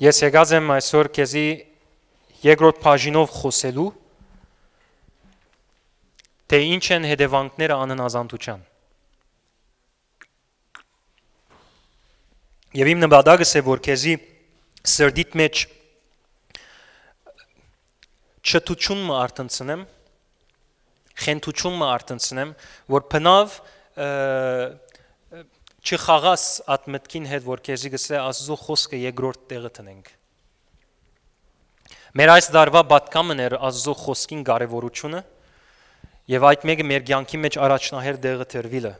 Ես եկած եմ այսօր քեզի երկրորդ բաժինով խոսելու թե ինչ են հետևանքները աննազանդության։ Եվ իմ նպատակս է որ քեզի սրդիտ մեջ չթուչումը արտնցնեմ, խենթուչումը արտնցնեմ, որ բնավ չխաղաս այդ մտքին հետ, որ քեզի գսե Աստծո խոսքը երկրորդ տեղը տնենք։ Մեր այս դարվա բատկամն էր Աստծո խոսքին կարևորությունը եւ այդ մեկը մեր ցանկի մեջ առաջնահեր դեղը թերվիլը։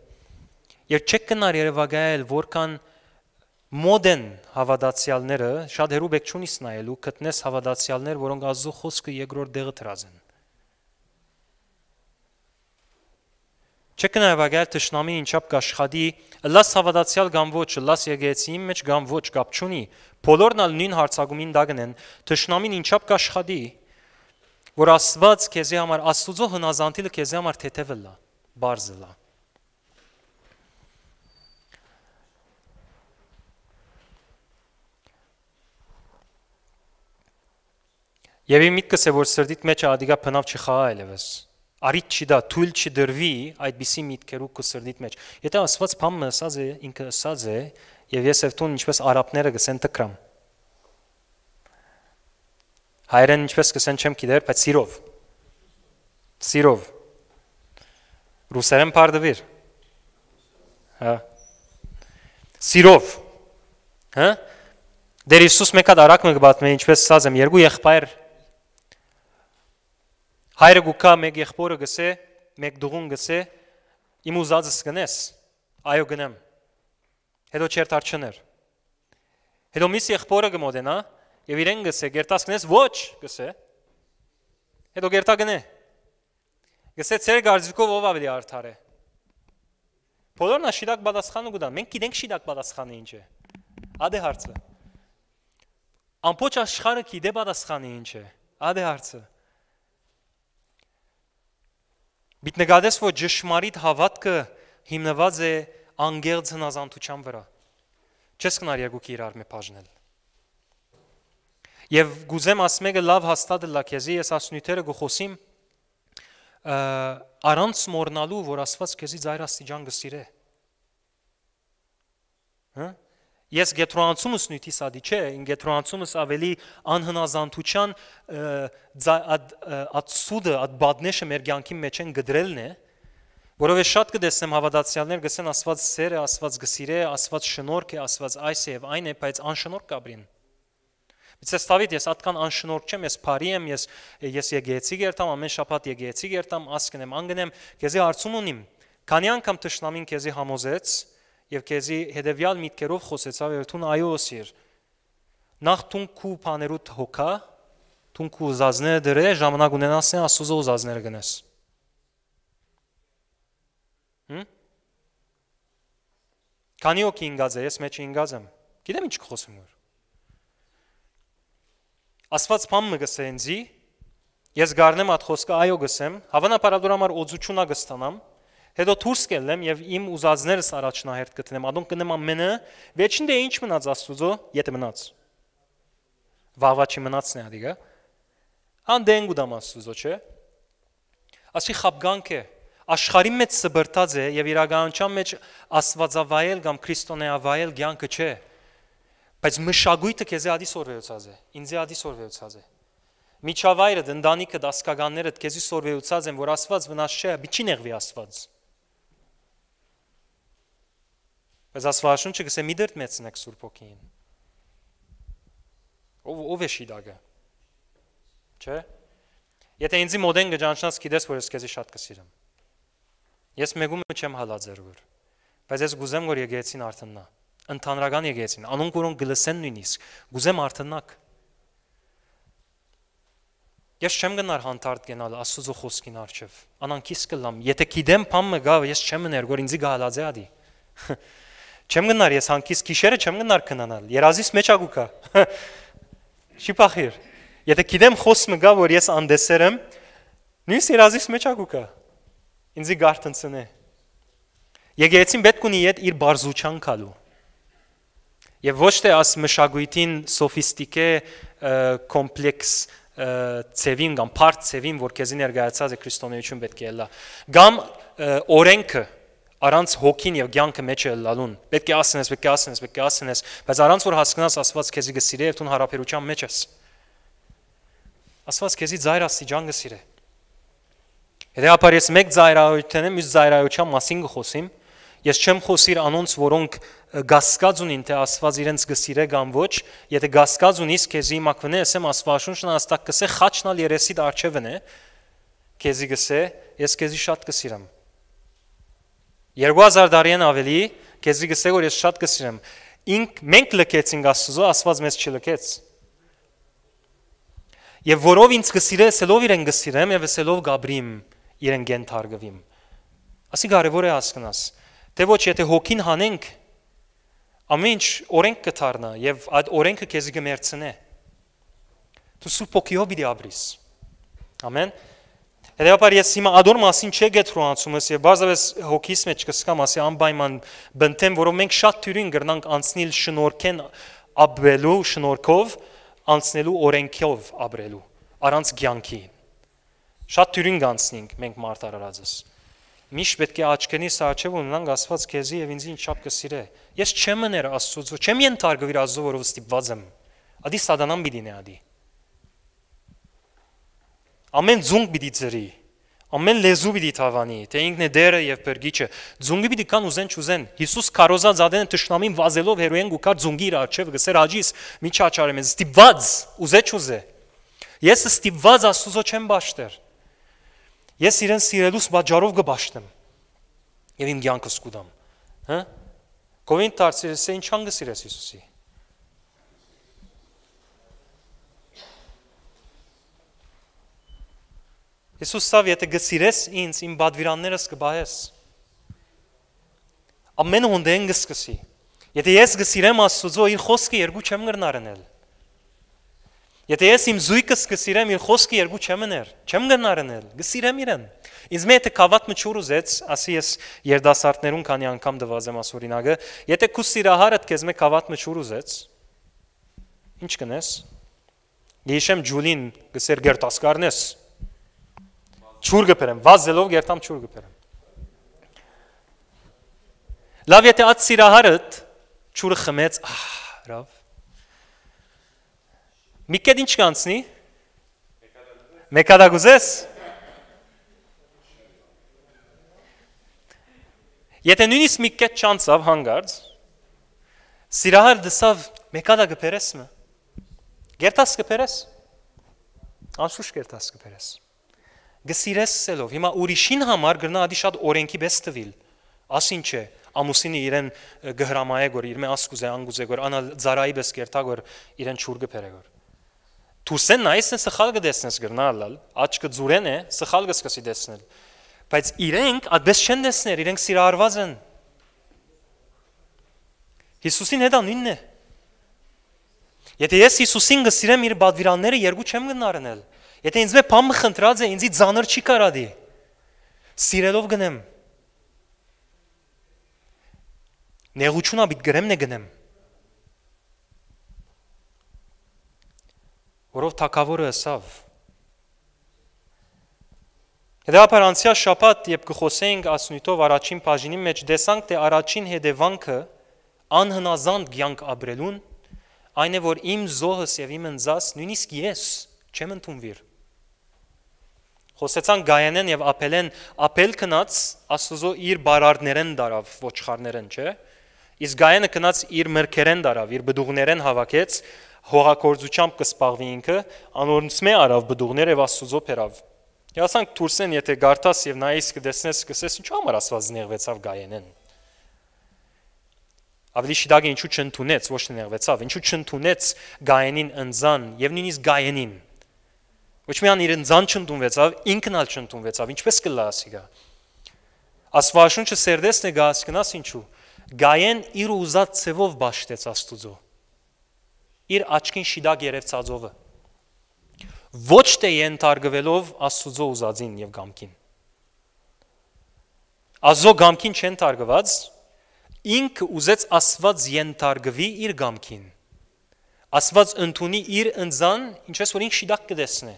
Եվ չեք կնար Երևանայել, որքան մոդեն հավատացյալները շատ հերուբեք չունիս նայելու, գտնես հավատացյալներ, որոնք Աստծո խոսքը երկրորդ դեղը տրած են չկնայվ ագայր թշնամին ինչապ կաշխադի, լաս հավատացյալ կամ ոչ, լաս եգեցիի մեջ կամ ոչ կապ չունի, բոլորն ալ նույն հարցագումին դագն են, թշնամին ինչապ կաշխադի, որ Աստված քեզի համար, Աստուծո հնազանդիլը քեզի համար թեթևը լա, բարձը լա։ Եվ իմ միտքս է, որ սրդիտ մեջ ադիգա փնավ չխաղա այլևս արիտ չի դա թույլ չդրվի այդպիսի միտքերու կսրնիտ մեջ։ Եթե ասված փամը ասած է, ինքը ասած է, եւ ես ավտուն ինչպես արաբները գսեն տկրամ։ Հայերեն ինչպես գսեն չեմ գիտեր, բայց սիրով։ Սիրով։ Ռուսերեն բարդվիր։ Հա։ Սիրով։ Հա։ Դեր Հիսուս մեկ հատ արակ մեկ բաթմե ինչպես ասած եմ երկու եղբայր Հայրը գուկա մեկ եղբորը գսե, մեկ դուղուն գսե, իմ ուզածս գնես, այո գնեմ։ Հետո չեր դարչներ։ Հետո միս եղբորը գմոդենա եւ իրեն գսե, գերտաս գնես, ոչ գսե։ Հետո գերտա գնե։ Գսե ծեր գարձիկով ով ավելի արդար է։ Բոլորն աշիդակ պատասխանը գտան։ Մենք գիտենք շիդակ պատասխանը ինչ է։ Ադե հարցը։ Ամբողջ աշխարհը գիտե պատասխանը ինչ է։ Ադե հարցը։ Միտնկադես որ ճշմարիտ հավատքը հիմնված է անգերց հնազանդության վրա։ Չես կնար երկուքի իրար մի բաժնել։ Եվ գուզեմ ասում եկը լավ հաստատը լակեզի, ես ասնույթերը գխոսիմ առանց մորնալու, որ ասված քեզի ձայր աստիճան գսիրե։ Հա՞։ Ես գետրոանցումս նույնի սադի չէ, ին գետրոանցումս ավելի անհնազանդության ածուդը, ադբադնեշը մեր ցանկի մեջ են գդրելն է, որովհետև շատ կդեսնեմ հավատացյալներ գսեն ասված սեր է, ասված գսիր է, ասված շնորհք է, ասված այս է եւ այն է, բայց անշնորհք կաբրին։ Միցես Դավիթ, ես ատքան անշնորհք չեմ, ես բարի եմ, ես ես եկեցիկ երթամ, ամեն շաբաթ եկեցիկ երթամ, ասկնեմ, անգնեմ, քեզի արցում ունիմ։ Քանի անգամ ճշնամին քեզի համոզեց, եւ քեզի հետեւյալ միտքերով խոսեցավ եւ թուն այո սիր նախ թուն քու բաներու հոգա թուն քու զազները դրե ժամանակ ունենաս ասուզո զազները գնես հմ քանի օքի ինգազ է ես մեջի ինգազ եմ գիտեմ ինչ խոսում որ աստված բան մը գսենձի ես գարնեմ այդ խոսքը այո գսեմ հավանաբար դուր համար օծուչունա գստանամ հետո դուրս կելնեմ եւ իմ ուզածներս առաջնահերթ գտնեմ, ադոն կնեմ ամենը, վերջին դե ինչ մնաց Աստուծո, եթե մնաց։ Վաղվա չի մնացն է ադիգա։ Անդեն գուդամ Աստուծո, չէ։ Ասի խապգանք է, աշխարհի մեջ սբրտած է եւ իրականության մեջ Աստվածավայել կամ քրիստոնեավայել ցանկը չէ։ Բայց մշակույթը քեզ ադիս օրվեցած է, ինձ ադիս օրվեցած է։ Միջավայրը, դնդանիքը, դասկականները քեզի սորվեուցած են, որ Աստված վնաս չէ, բիչին եղվի Աստված։ Բայց Աստվածաշունչը գսե մի դերտ մեծնեք Սուրբ ոգին։ Ով ով է շիդագը։ Չէ։ Եթե ինձի մոդեն գճանչնած գիտես, որ ես քեզի շատ կսիրեմ։ Ես մեգումը չեմ հալածերուր։ Բայց ես գուզեմ, որ եկեցին արթնա։ Ընթանրական եկեցին, անոնք որոնք գլսեն նույնիսկ, գուզեմ արթնակ։ Ես չեմ գնար հանդարտ գնալ Աստծո խոսքին արչև։ Անանքիս կլամ, եթե գիտեմ, փամը գա, ես չեմ ներ, որ ինձի գալածե ադի։ Չեմ գնար ես հանկից գիշերը չեմ գնար քնանալ։ Երազիս մեջ ագուկա։ Չի փախիր։ Եթե գիտեմ խոսքը գա որ ես անդեսեր եմ, նույնս երազիս մեջ ագուկա։ Ինձի գարտընցնե։ Եկեղեցին պետք ունի իդ իր բարձուչան քալու։ Եվ ոչ թե աս մշակույթին սոֆիստիկե կոմպլեքս ծևին կամ բարձ ծևին, որ քեզի ներկայացած է քրիստոնեություն պետք է լա։ Կամ օրենքը, առանց հոգին եւ ցանկը մեջ է լալուն։ Պետք է ասենես, պետք է ասենես, պետք է ասենես, բայց առանց որ հասկանաս Աստված քեզի գսիրե եւ տուն հարաբերության մեջ ես։ Աստված քեզի ծայր աստիճան գսիրե։ Եթե ապար ես մեկ ծայրայություն եմ, ես ծայրայության մասին գխոսիմ, ես չեմ խոսիր անոնց, որոնք գասկած ունին, թե Աստված իրենց գսիրե կամ ոչ, եթե գասկած ունիս քեզի մակվնե, ասեմ Աստվածուն շնաստակ կսե խաչնալ երեսիդ արջևն է, քեզի գսե, ես քեզի շատ կսիրեմ։ 2000 դարին ավելի քեզի գսել որ ես շատ կսիրեմ։ Ինք մենք լքեցինք Աստծո, Աստված մեզ չլքեց։ Եվ որով ինձ կսիրես, ելով իրեն կսիրեմ եւ ելով գաբրիմ իրեն գենթարգվիմ։ Ասի կարևոր է հասկանաս, թե ոչ եթե հոգին հանենք, ամեն ինչ օրենք կդառնա եւ այդ օրենքը քեզի կմերցնե։ Դու սուփոքիո բիդի աբրիս։ Ամեն։ Հետևաբար ես հիմա ադոր մասին չէ գետրու անցում ես եւ բարձրապես հոգիս մեջ կսկամ ասի անպայման բնթեմ, որով մենք շատ թյուրին գրնանք անցնել շնորհքեն ապրելու շնորհքով, անցնելու օրենքով ապրելու, առանց ցանկի։ Շատ թյուրին գանցնենք մենք մարդ արարածս։ Միշտ պետք է աչքերնի սաչև ունենանք Աստված քեզի եւ ինձ ինչ չափ կսիրե։ Ես չեմ ներ Աստծո, չեմ ենթարկվի Աստծո, որով ստիպված եմ։ Ադի սադանան մի դինե ադի։ Ամեն ձունգ պիտի ծրի, ամեն լեզու պիտի թավանի, թե ինքն է դերը եւ բերգիչը։ Ձունգը պիտի կան ուզեն չուզեն։ Հիսուս կարոզած ադեն տշնամին վազելով հերոյեն գուկար ձունգի իր արջև գսեր աջիս, մի չաչարեմ ես, ստիպված, ուզե չուզե։ Ես ստիպված Աստուծո չեմ ճաշտեր։ Ես իրեն սիրելուս բաժարով կբաշտեմ։ Եվ իմ ցանկս կուտամ։ Հա՞։ Կովին դարձրես, ինչան գսիրես Հիսուսի։ Հիսուս ցավ, եթե գսիրես ինձ, իմ բադվիրաններս կբահես։ Ամեն հոնդեն գսկսի։ Եթե ես գսիրեմ Աստծո, իր խոսքը երկու չեմ գրնարնել։ Եթե ես իմ զույգս գսիրեմ, իր խոսքը երկու չեմ ներ, չեմ գրնարնել, գսիրեմ իրեն։ Ինձ մետ կավատ մչուր ուզեց, ասի ես երդասարտներուն քանի անգամ դվազ եմ աս օրինակը, եթե քու սիրահարդ քեզ մեկ կավատ մչուր ուզեց, ինչ կնես։ Ես եմ ջուլին գսեր գերտասկարնես Չուր գբերեմ, վազելով գերտամ չուր գբերեմ։ Լավ եթե այդ սիրահարդ չուրը խմեց, ահ, հրավ։ Մի կետ ինչ կանցնի։ Մեկադագուզես։ Եթե նույնիսկ մի կետ չանցավ հանգարց, սիրահար դսավ մեկադա գբերես մը։ Գերտաս գբերես։ Անշուշտ գերտաս գբերես գսիրես սելով։ Հիմա ուրիշին համար գրնա ադի շատ օրենքի բես տվիլ։ Ասին չէ, ամուսինը իրեն գհրամայե գոր, իր մե ասկուզե անգուզե գոր, անա ծարայի բես կերտա գոր, իրեն չուր գփերե գոր։ Թուսեն նայես են սխալ գտեսնես գրնալալ, աչքը ծուրեն է, սխալ գսկսի դեսնել։ Բայց իրենք այդպես չեն դեսներ, իրենք սիրարված են։ Հիսուսին հետա նույնն է։ Եթե ես Հիսուսին գսիրեմ իր բադվիրանները երկու չեմ գնարնել։ Եթե ինձ մե փամը խնդրած է, ինձի ցաներ չի կարադի։ Սիրելով գնեմ։ Նեղությունա բիտ գրեմն է գնեմ։ Որով թակավորը ասավ։ Դա ապարանցիա շապատ, երբ կխոսեինք ասնույթով առաջին բաժինի մեջ տեսանք, թե առաջին հետևանքը անհնազանդ կյանք ապրելուն, այն է որ իմ զոհս եւ իմ ընձաս, նույնիսկ ես չեմ ընդունվիր։ Խոսեցան գայանեն եւ ափելեն, ափել քնած Աստուծո իր բարարդներեն դարավ, ոչխարներեն, չէ՞։ Իսկ գայանը կնաց իր մրգերեն դարավ, իր բդուղներեն հավաքեց, հողակորձությամբ կսպաղվի ինքը, անորնցմե արավ բդուղներ եւ Աստուծո փերավ։ Հիասանք Թուրսեն, եթե գարտաս եւ նայես կդեսնես, կսես ինչու համար Աստված նեղվեցավ գայանեն։ Ավելի շիդագը ինչու չընդունեց, ոչ թե նեղվեցավ, ինչու չընդունեց գայանին ընձան եւ նույնիսկ գայանին։ Ոչ միայն իրեն ձան չընդունվեցավ, ինքն ալ չընդունվեցավ, ինչպես կլասի գա։ Աստվածաշունչը սերդեսն է գաս կնաս ինչու։ Գայեն իր ուզած ցևով ճաշտեց Աստուծո։ Իր աչքին շիդակ երևցածովը։ Ոչ թե ենթարկվելով Աստուծո ուզածին եւ գամքին։ Աստծո գամքին չեն թարգված, ինքը ուզեց Աստված ենթարկվի իր գամքին։ Աստված ընդունի իր ընձան, ինչպես որ ինքը շիդակ կդեսնի։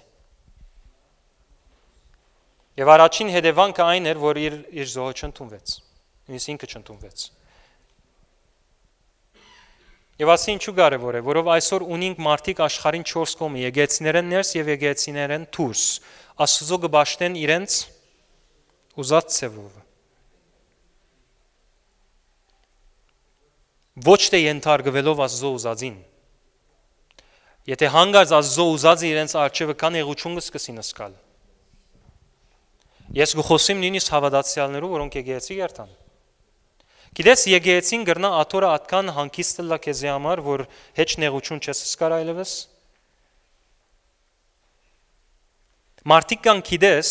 Եվ առաջին հետևանքը այն էր, որ իր իր զոհը չընդունվեց։ Նույնիսկ ինքը չընդունվեց։ Եվ ասի ինչու կարևոր է, որով այսօր ունենք մարդիկ աշխարհին 4 կողմը՝ եգեցիներն ներս եւ եգեցիներն դուրս։ Աստուծո գբաշտեն իրենց ուզած ծևով։ Ոչ թե ենթարկվելով Աստծո ուզածին։ Եթե հանգարց Աստծո ուզածը իրենց արջևը կան եղուչունը սկսին սկալ Ես գխոսիմ նույնիսկ հավատացյալներով, որոնք եկեղեցի երթան։ Գիտես եկեղեցին գրնա աթորը ատքան հանկիստը լա քեզի համար, որ հեչ նեղություն չես սկար այլևս։ Մարդիկ կան գիտես,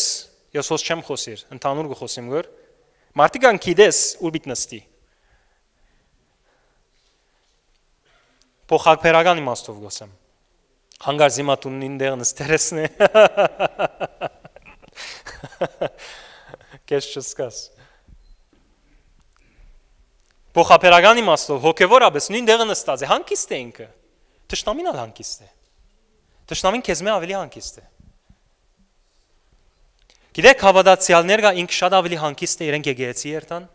ես հոս չեմ խոսիր, ընդհանուր գխոսիմ գոր։ Մարդիկ կան գիտես ուր բիտ նստի։ Փոխակերական իմաստով գոսեմ։ Հանգար զիմատունին դեղնս տերեսնե։ Կես չսկաս։ Փոխաբերական իմաստով հոգևորապես նույն դեղը նստած է, հանգիստ է ինքը։ Տշնամին ալ հանգիստ է։ Տշնամին քեզ մե ավելի հանգիստ է։ Գիտեք, հավատացյալներ կա ինք շատ ավելի հանգիստ է իրենք եկեղեցի երթան։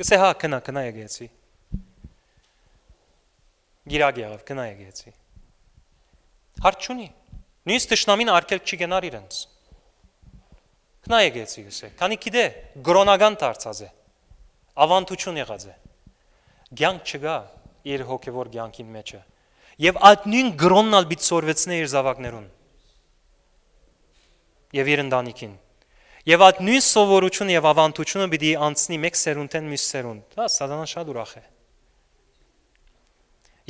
Գսե հա կնա կնա եկեղեցի։ Գիրակ եղավ կնա եկեղեցի։ Հարց չունի։ Նույնիսկ ճշնամին արկելք չի գնար իրենց։ Քնա եկեցիուս է, քանի գիտե գրոնական դարձած է։ Ավանդություն եղած է։ Գյանք չկա իր հոգևոր գյանքին մեջը։ Եվ այդ նույն գրոնն ալ բիծ սորվեցնե իր զավակներուն։ Եվ իր ընտանիքին։ Եվ այդ նույն սովորությունը եւ ավանդությունը պիտի անցնի մեկ սերունդեն մյուս սերունդ։ Դա հա, սատանան շատ ուրախ է։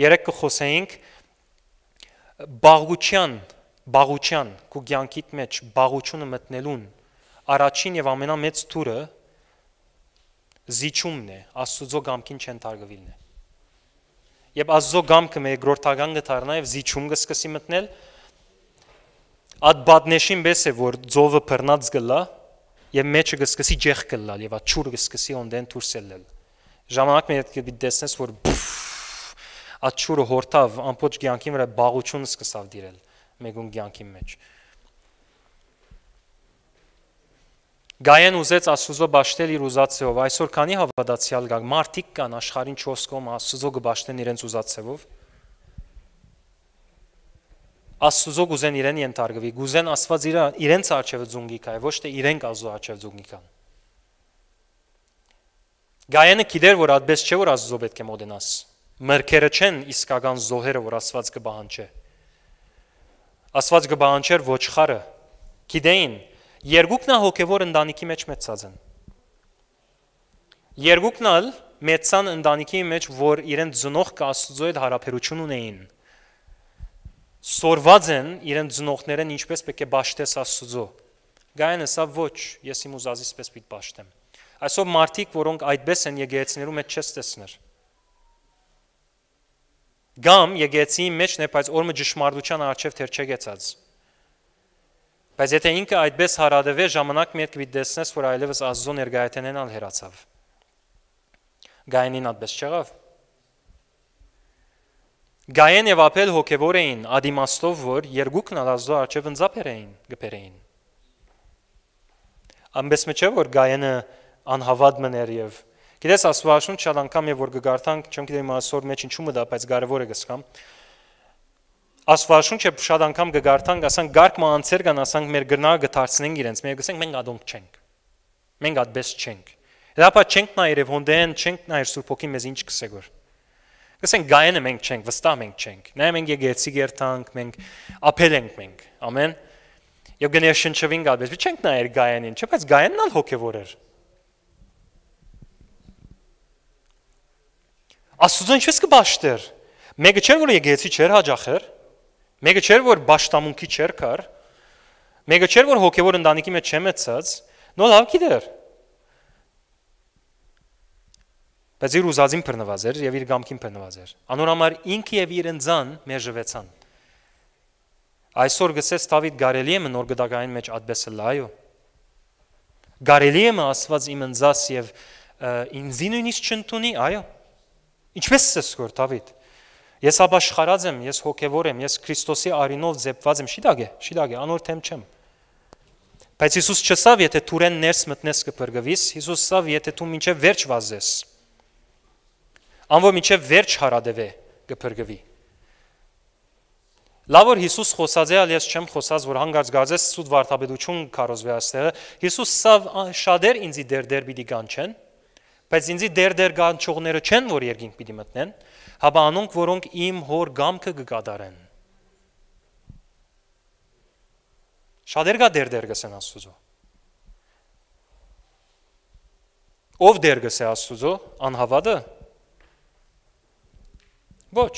Երեք կխոսեինք բաղուճյան բաղության, քու ցանկիտ մեջ բաղությունը մտնելուն առաջին եւ ամենամեծ թուրը զիջումն է, Աստուծո գամքին չեն թարգվիլն է։ Եբ Աստուծո գամքը մեր գրորթական գտարնա եւ զիջում կսկսի մտնել, ադբադնեշին բես է որ ծովը բռնած գլա եւ մեջը կսկսի ջեղ գլալ եւ աչուր կսկսի ոնդեն դուրսելել։ Ժամանակ մի հետ կդի տեսնես որ աչուրը հորտավ ամբողջ ցանկին վրա բաղություն սկսավ դիրել մեգուն ցանկի մեջ։ Գայան ուզեց Աստուծո ճաշտել իր ուզածով։ Այսօր քանի հավատացյալ կան, մարդիկ կան աշխարհին 4 կողմ Աստուծո գաշտեն իրենց ուզածով։ Աստուծո գուզեն իրեն ենթարկվի, գուզեն Աստված իր իրենց արջև ձունգի կա, ոչ թե իրենք Աստծո արջև ձունգի կան։ Գայանը գիտեր, որ այդպես չէ, որ Աստծո պետք է մոտենաս։ Մրգերը չեն իսկական զոհերը, որ Աստված կբահանջի։ Աստված գբանջեր ոչխարը։ Գիտեին, երկուքն է հոգևոր ընտանիքի մեջ մեծած են։ Երկուքն ալ մեծան ընտանիքի մեջ, որ իրեն ծնող կա Աստծո հետ հարաբերություն ունեին։ Սորված են իրեն ծնողներեն ինչպես պետք է ճաշտես Աստծո։ Գայանը սա ոչ, ես իմ ուզածից պես պիտի ճաշտեմ։ Այսօր մարդիկ, որոնք այդպես են եկեղեցիներում, այդ չես տեսներ։ Գամ եկեցի մեջն է, բայց օրը ճշմարտության արժև թեր չգեցած։ Բայց եթե ինքը այդպես հարադևե ժամանակ մի հետ կպիտի տեսնես, որ այլևս Աստծո ներգայացնենալ հերացավ։ Գայենին այդպես չեղավ։ Գայեն եւ ապել հոգեվոր էին, ադիմաստով որ երկուքն Աստծո արժև ընձապեր էին, գպերեին։ Ամբես մեջը որ Գայենը անհավատ մներ եւ և Գիտես Աստվածաշունչ շատ անգամ եւ որ գգարթանք, չեմ գիտեմ այսօր մեջ ինչու՞ մը դա, բայց կարեւոր է գսկամ։ Աստվածաշունչը շատ անգամ գգարթանք, ասենք գարգ մանցեր կան, ասենք մեր գրնա գտարցնենք իրենց, մենք գսենք մենք ադոնք չենք։ Մենք ադպես չենք։ Հրապա չենք նա երև հոնդեն, չենք նա իր Սուրբ ոգին մեզ ինչ կսեգոր։ Գսենք գայենը մենք չենք, վստահ մենք չենք։ Նա մենք եկեցի գերտանք, մենք ապել ենք մենք։ Ամեն։ Եվ գներ շնչվին գալիս։ Մենք չենք նայեր գայանին, չէ՞, բայց գայանն էլ հոգևոր էր։ Աստուծո ինչպես կբաշտեր։ Մեկը չէր որ եկեցի չէր հաջախեր։ Մեկը չէր որ աշտամունքի չէր կար։ Մեկը չէր որ հոգևոր ընտանիքի մեջ չմեցած, նո լավ գիտեր։ Բայց իր ուզածին բռնված էր եւ իր գամքին բռնված էր։ Անոր համար ինքը եւ իր ընձան մերժվեցան։ Այսօր գսես Դավիթ գարելի է մնոր գդակային մեջ ադբեսը լայո։ Գարելի է մը Աստված իմ ընձաս եւ ինձին նույնիսկ չընդունի, այո։ Ինչպես սկսոր Դավիթ։ Ես աբաշխարած եմ, ես հոգևոր եմ, ես Քրիստոսի արինով ձեփված եմ։ Շիդագ է, շիդագ է, անոր թեմ չեմ։ Բայց Հիսուս չսավ, եթե Թուրեն ներս մտնես կփրկվես, Հիսուս սավ, եթե դու մինչև վերջ վազես։ Անոր մինչև վերջ հարադեվե կփրկվի։ Լավ որ Հիսուս խոսած է, ես չեմ խոսած, որ հանգարց գազես սուտ վարդապետություն կարոզվի այստեղ։ Հիսուս սավ շադեր ինձի դերդեր պիտի գան չեն։ Բայց ինձի դեր-դեր գանչողները չեն, որ երկինք պիտի մտնեն, հաբա անոնք, որոնք իմ հոր գամքը կգադարեն։ Շատեր կա դեր-դեր գսեն Աստուծո։ Ով դեր գսե Աստուծո, անհավատը։ Ոչ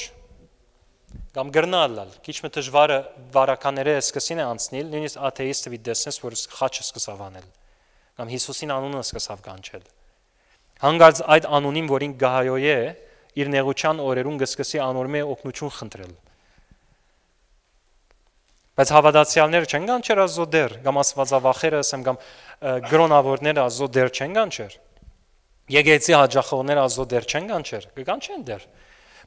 կամ գրնալալ քիչ մը դժվարը վարակաները սկսին է անցնել նույնիսկ աթեիստը դեսնես որ խաչը սկսավ անել կամ Հիսուսին անունը սկսավ կանչել Հանգած այդ անունին, որին գահայոյե է, իր նեղության օրերուն գսկսի անորմե օգնություն խնդրել։ Բայց հավատացյալները չեն կան չեր ազո դեր, կամ աստվածավախերը, ասեմ կամ գրոնավորները ազո դեր չեն կան չեր։ Եգեյցի հաջախողները ազո դեր չեն կան չեր, կգան չեն դեր։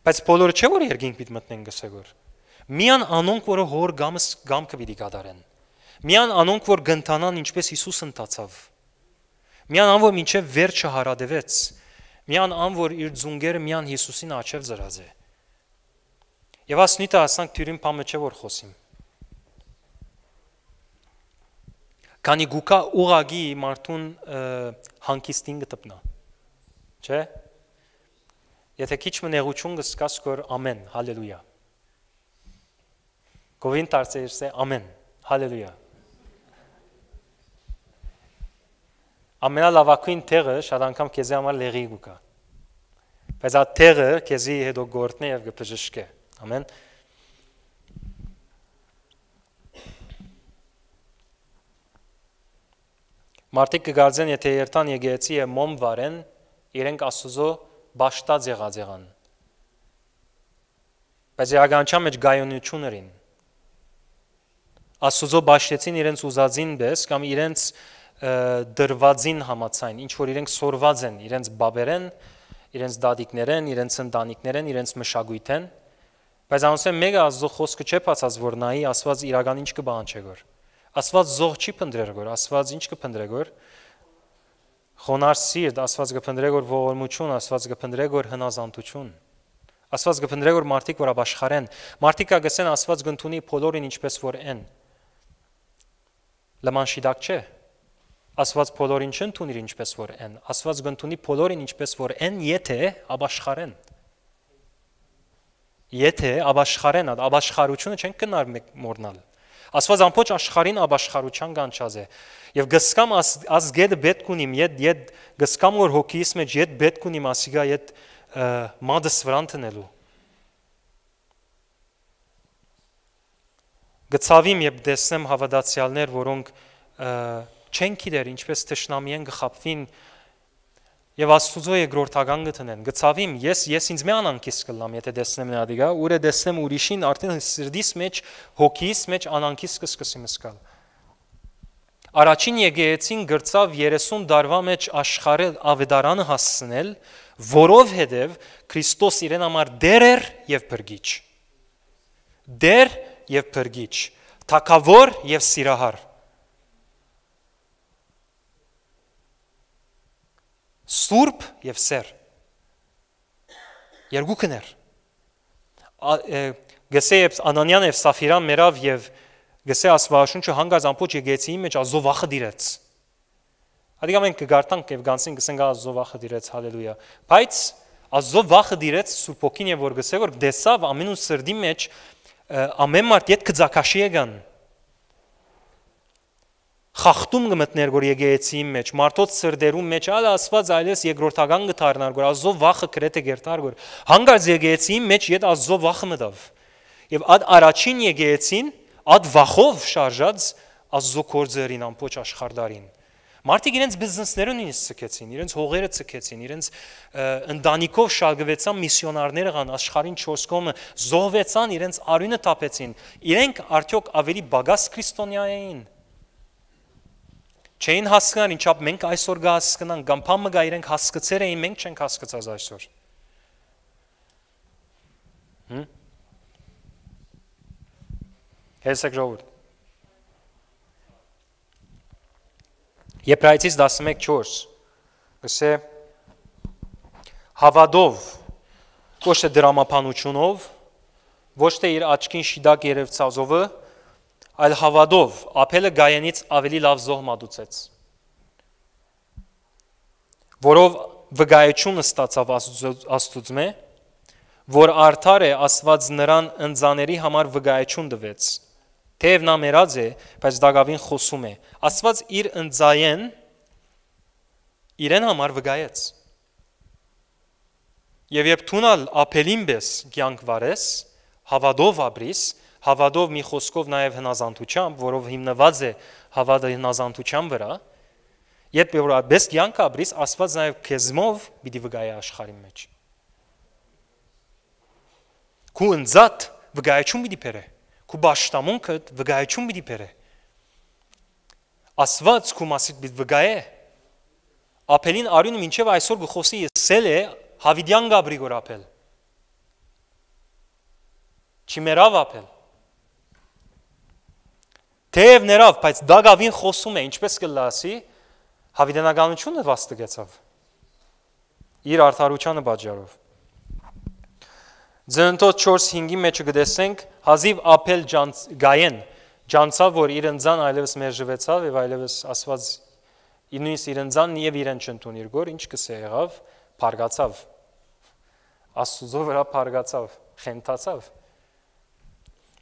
Բայց բոլորը չէ որ երկինք պիտի մտնեն գսեգոր։ Միան անոնք, որը հոր գամս գամքը պիտի կատարեն։ Միան անոնք, որ գնթանան ինչպես Հիսուս ընդացավ Միան ան որ մինչև վերջը հարադևեց։ Միան ան որ իր ձունգերը միան Հիսուսին աչև զրաձե։ Եվ ասնիտը ասանք թյուրին փամը չէ որ խոսիմ։ Քանի գուկա ուղագի մարդուն հանկիստին գտնա։ Չէ՞։ Եթե քիչ մնեղություն գսկաս կոր ամեն հալելույա։ Գովին տարծերս է ամեն հալելույա։ ամենալավակույն տեղը շատ անգամ քեզի համար լերի գուկա։ Բայց այդ տեղը քեզի հետո գործնի եւ գպժշկե։ Ամեն։ Մարդիկ կգարձեն, եթե երթան եկեցի է մոմ վարեն, իրենք աստուծո ճաշտած եղած եղան։ Բայց իրականչա մեջ գայունություն էին։ Աստուծո ճաշեցին իրենց ուզածին բես կամ իրենց դրվածին համացայն, ինչ որ իրենք սորված են, իրենց բաբերեն, իրենց դադիկներեն, իրենց ընտանիքներեն, իրենց մշակույթեն, բայց անոնցեն մեկը Աստծո խոսքը չէ փածած որ նայի, Աստված իրական ինչ կբանչե գոր։ Աստված զող չի փնդրեր գոր, Աստված ինչ կփնդրե գոր։ Խոնար սիրտ, Աստված կփնդրե գոր ողորմություն, Աստված կփնդրե գոր հնազանդություն։ Աստված կփնդրե գոր մարդիկ որ աբաշխարեն, մարդիկ կգսեն Աստված գնդունի բոլորին ինչպես որ են։ Լաման շիդակ չէ, Աստված բոլորին չընդունի ինչպես որ են, Աստված կընդունի բոլորին ինչպես որ են, եթե աբաշխարեն։ Եթե աբաշխարեն, աբաշխարությունը չեն կնար մորնալ։ Աստված ամբողջ աշխարհին աբաշխարության կանչած է։ Եվ գսկամ ազգեդը պետք ունիմ, իդ իդ գսկամ որ հոգիս մեջ իդ պետք ունիմ ասիգա իդ մադս վրան տնելու։ Գծավիմ, երբ տեսնեմ հավատացյալներ, որոնք և, չեն գիտեր ինչպես թշնամի են գխապվին եւ աստուծո երկրորդական գտնեն գծավիմ ես ես ինձ մի անանքից կլամ եթե դեսնեմ նա դիգա ուրը դեսնեմ ուրիշին արդեն սրդիս մեջ հոգիս մեջ անանքից կսկսեմ սկալ Արաջին եկեցին գրծավ 30 դարվա մեջ աշխարհը ավետարանը հասցնել, որով հետև Քրիստոս իրեն համար դեր էր եւ բրգիչ։ Դեր եւ բրգիչ, թակավոր եւ սիրահար։ Սուրբ եւ սեր։ Երկուքն էր։ Գսեև Անանյան եւ Սաֆիրան մերավ եւ գսե ասվաշունչը հանգած ամբողջ եկեցիի մեջ ազովախը դիրեց։ Adică մենք կգարտանք եւ գանցին գսենք ազովախը դիրեց հալելույա։ Բայց ազովախը դիրեց Սուրբ ոգին եւ որ գսե որ դեսավ ամենու սրդի մեջ ամեն մարդ իդ կձակաշի եղան խախտում կմտներ որ եկեղեցիի մեջ մարդոց սրդերում մեջ այլ ասված այլես երկրորդական գտարնար որ ազո վախը գրեթե գերտար որ հանգած եկեղեցիի մեջ իդ ազո վախը մտավ եւ ադ առաջին եկեղեցին ադ վախով շարժած ազո կորձերին ամբողջ աշխարդարին Մարդիկ իրենց բիզնեսներուն ինձ ցկեցին, իրենց հողերը ցկեցին, իրենց ընտանիքով շարգվեցան միսիոնարները կան աշխարհին 4 կողմը, զոհվեցան, իրենց արյունը տապեցին։ Իրենք արդյոք ավելի բագաս քրիստոնյա էին։ Չէին հասկան, ինչապ մենք այսօր կհասկանանք, կամ փամը գա իրենք հասկացեր էին, մենք չենք հասկացած այսօր։ Հմ։ Հեսեք ժողովուրդ։ Եբրայեցից 11:4 գսե հավադով ոչ թե դրամապանությունով ոչ թե իր աչքին շիդակ երևցածովը այլ հավատով ափելը գայանից ավելի լավ զոհ մատուցեց որով վգայությունը ստացավ աստծուց մե որ արդար է աստված նրան ընձաների համար վգայություն տվեց թեև նա մեռած է բայց դակավին խոսում է աստված իր ընձայեն իրեն համար վգայեց Եվ երբ թունալ ապելին բես կյանք վարես, հավադով ապրիս, հավատով մի խոսքով նաև հնազանդությամբ, որով հիմնված է հավատը հնազանդության վրա, երբ որ այդպես կյանք ապրիս, Աստված նաև քեզմով պիտի վկայա աշխարհի մեջ։ Քու ընձատ վկայություն պիտի բերե։ Քու ճշտամունքը վկայություն պիտի բերե։ Աստված քու մասիդ պիտի վկայե։ Ապելին արյունը մինչև այսօր գխոսի եսել է Հավիդյան Գաբրիգոր ապել։ Չիմերավ ապել։ Թեև ներավ, բայց Դագավին խոսում է, ինչպես կլասի, հավիտենականությունը վաստակեցավ իր արդարությանը պատճառով։ Ձընտոց 4:5-ի մեջ գտեսենք հազիվ ապել ջանց գայեն ջանցավ որ իրենցան այլևս մերժվեցավ եւ այլևս ասված նույնիսկ իրենցան եւ իրեն չընդունիր գոր ինչ կսե եղավ փարգացավ աստուծո վրա փարգացավ խենթացավ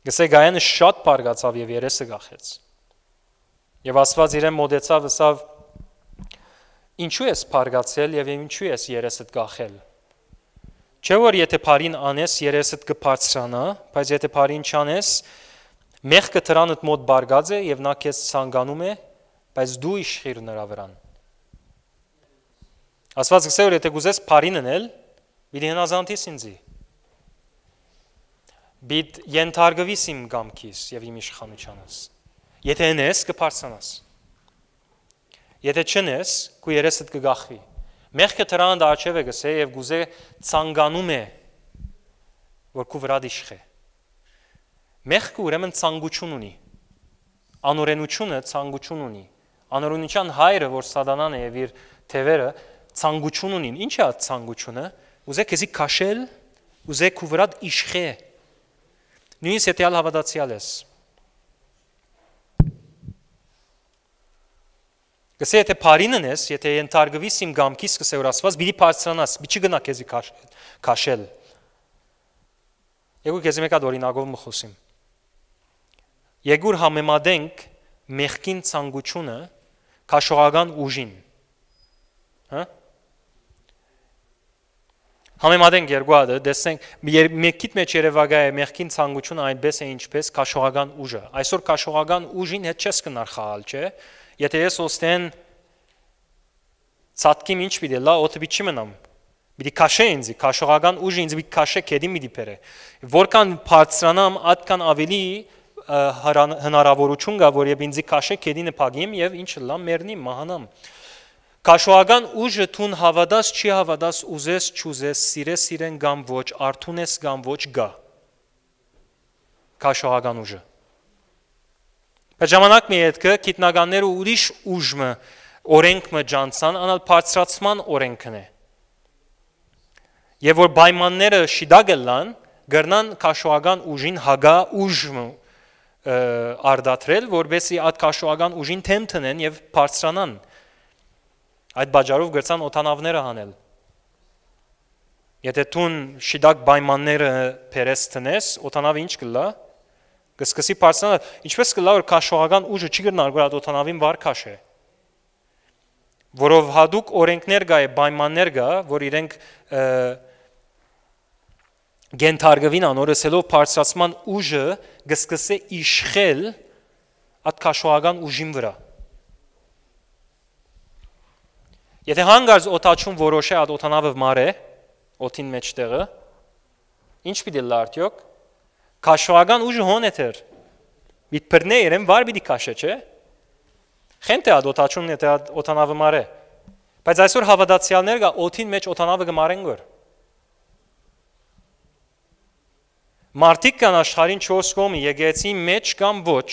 Գսե Գայանը շատ բարգացավ եւ երեսը գախեց։ Եվ Աստված իրեն մոդեցավ, ասավ. Ինչու ես բարգացել եւ ինչու ես երեսդ գախել։ Չէ որ եթե բարին անես, երեսդ կբարձրանա, բայց եթե բարին չանես, մեղքը թրանդ մոտ բարգած է եւ նա քեզ ցանգանում է, բայց դու իշխիր նրա վրան։ Աստված գսե որ եթե գուզես բարին անել, մի դինազանտիս ինձի Բիդ ենթարկվիս իմ գամքիս եւ իմ իշխանությանս։ Եթե ենես կբարձրանաս։ Եթե չնես, քու երեսդ կգախվի։ Մեղքը դրան դաչև է գսե եւ գուզե ցանգանում է որ քու վրա դիշխե։ Մեղքը ուրեմն ցանկություն ունի։ Անօրենությունը ցանկություն ունի։ Անօրենության հայրը, որ սատանան է եւ իր թևերը ցանկություն ունին։ Ինչ է ցանկությունը։ Ուզե քեզի քաշել, ուզե քու վրա իշխե նույնիսկ եթե ալ հավատացյալ ես։ Գսե եթե բարինն ես, եթե ենթարկվիս իմ գամքի սկսե ուրացված, բիդի բարձրանաս, մի չի գնա քեզի քաշել։ Քաշել։ Եգուր քեզի մեկ հատ օրինակով մխոսիմ։ Եգուր համեմադենք մեղքին ցանկությունը քաշողական ուժին։ Հա՞։ Համեմատենք երկու հատը, տեսնենք մեկիտ մեջ Երևակայ է մեղքին ցանկությունը այնպես է ինչպես քաշողական ուժը։ Այսօր քաշողական ուժին հետ չես կնար խաղալ, չէ՞։ Եթե ես ոստեն ցածկիմ ինչ պիտի լա, օդը պիտի մնամ։ Պիտի քաշե ինձ, քաշողական ուժը ինձ պիտի քաշե, քեդի պիտի բերե։ Որքան բարձրանամ, այդքան ավելի հնարավորություն կա, որ եւ ինձ քաշե, քեդինը փագեմ եւ ինչ լա մեռնի, մահանամ։ մահանամ Քաշուական ուժը թուն հավատաս չի հավատաս, ուզես չուզես, սիրես իրեն կամ ոչ, արթունես կամ ոչ գա։ Քաշուական ուժը։ Բայց ժամանակ մի հետքը գիտնականները ուրիշ ուժը օրենքը ջանցան, անալ բարձրացման օրենքն է։ Եվ որ պայմանները շիդագը լան, գրնան քաշուական ուժին հագա ուժը արդատրել, որբեսի այդ քաշուական ուժին թեմ տնեն եւ բարձրանան։ Այդ բաժարով գրցան օթանավները հանել։ Եթե տուն շիդակ պայմանները փերես տնես, օթանավը ինչ կլա։ Կսկսի բարձրանալ, ինչպես կլա որ քաշողական ուժը չի գտնար գորա օթանավին վար քաշե։ Որով հadouk օրենքներ գա է, պայմաններ գա, որ իրենք գենթարգվին անորսելով բարձրացման ուժը կսկսե իշխել այդ քաշողական ուժին վրա։ Եթե հանգարց օթաչում որոշե այդ օթանավը մարե, օթին մեջտեղը, ինչ պիտի լա արդյոք քաշողական ուժը հոն էթեր։ Միտ բռնե երեմ վար պիտի քաշե, չէ՞։ Խենտե այդ օթաչումն է դա օթանավը մարե։ Բայց այսօր հավատացյալներ գա օթին մեջ օթանավը գմարեն գոր։ Մարտիկ կան աշխարհին 4 կողմ եկեցի մեջ կամ ոչ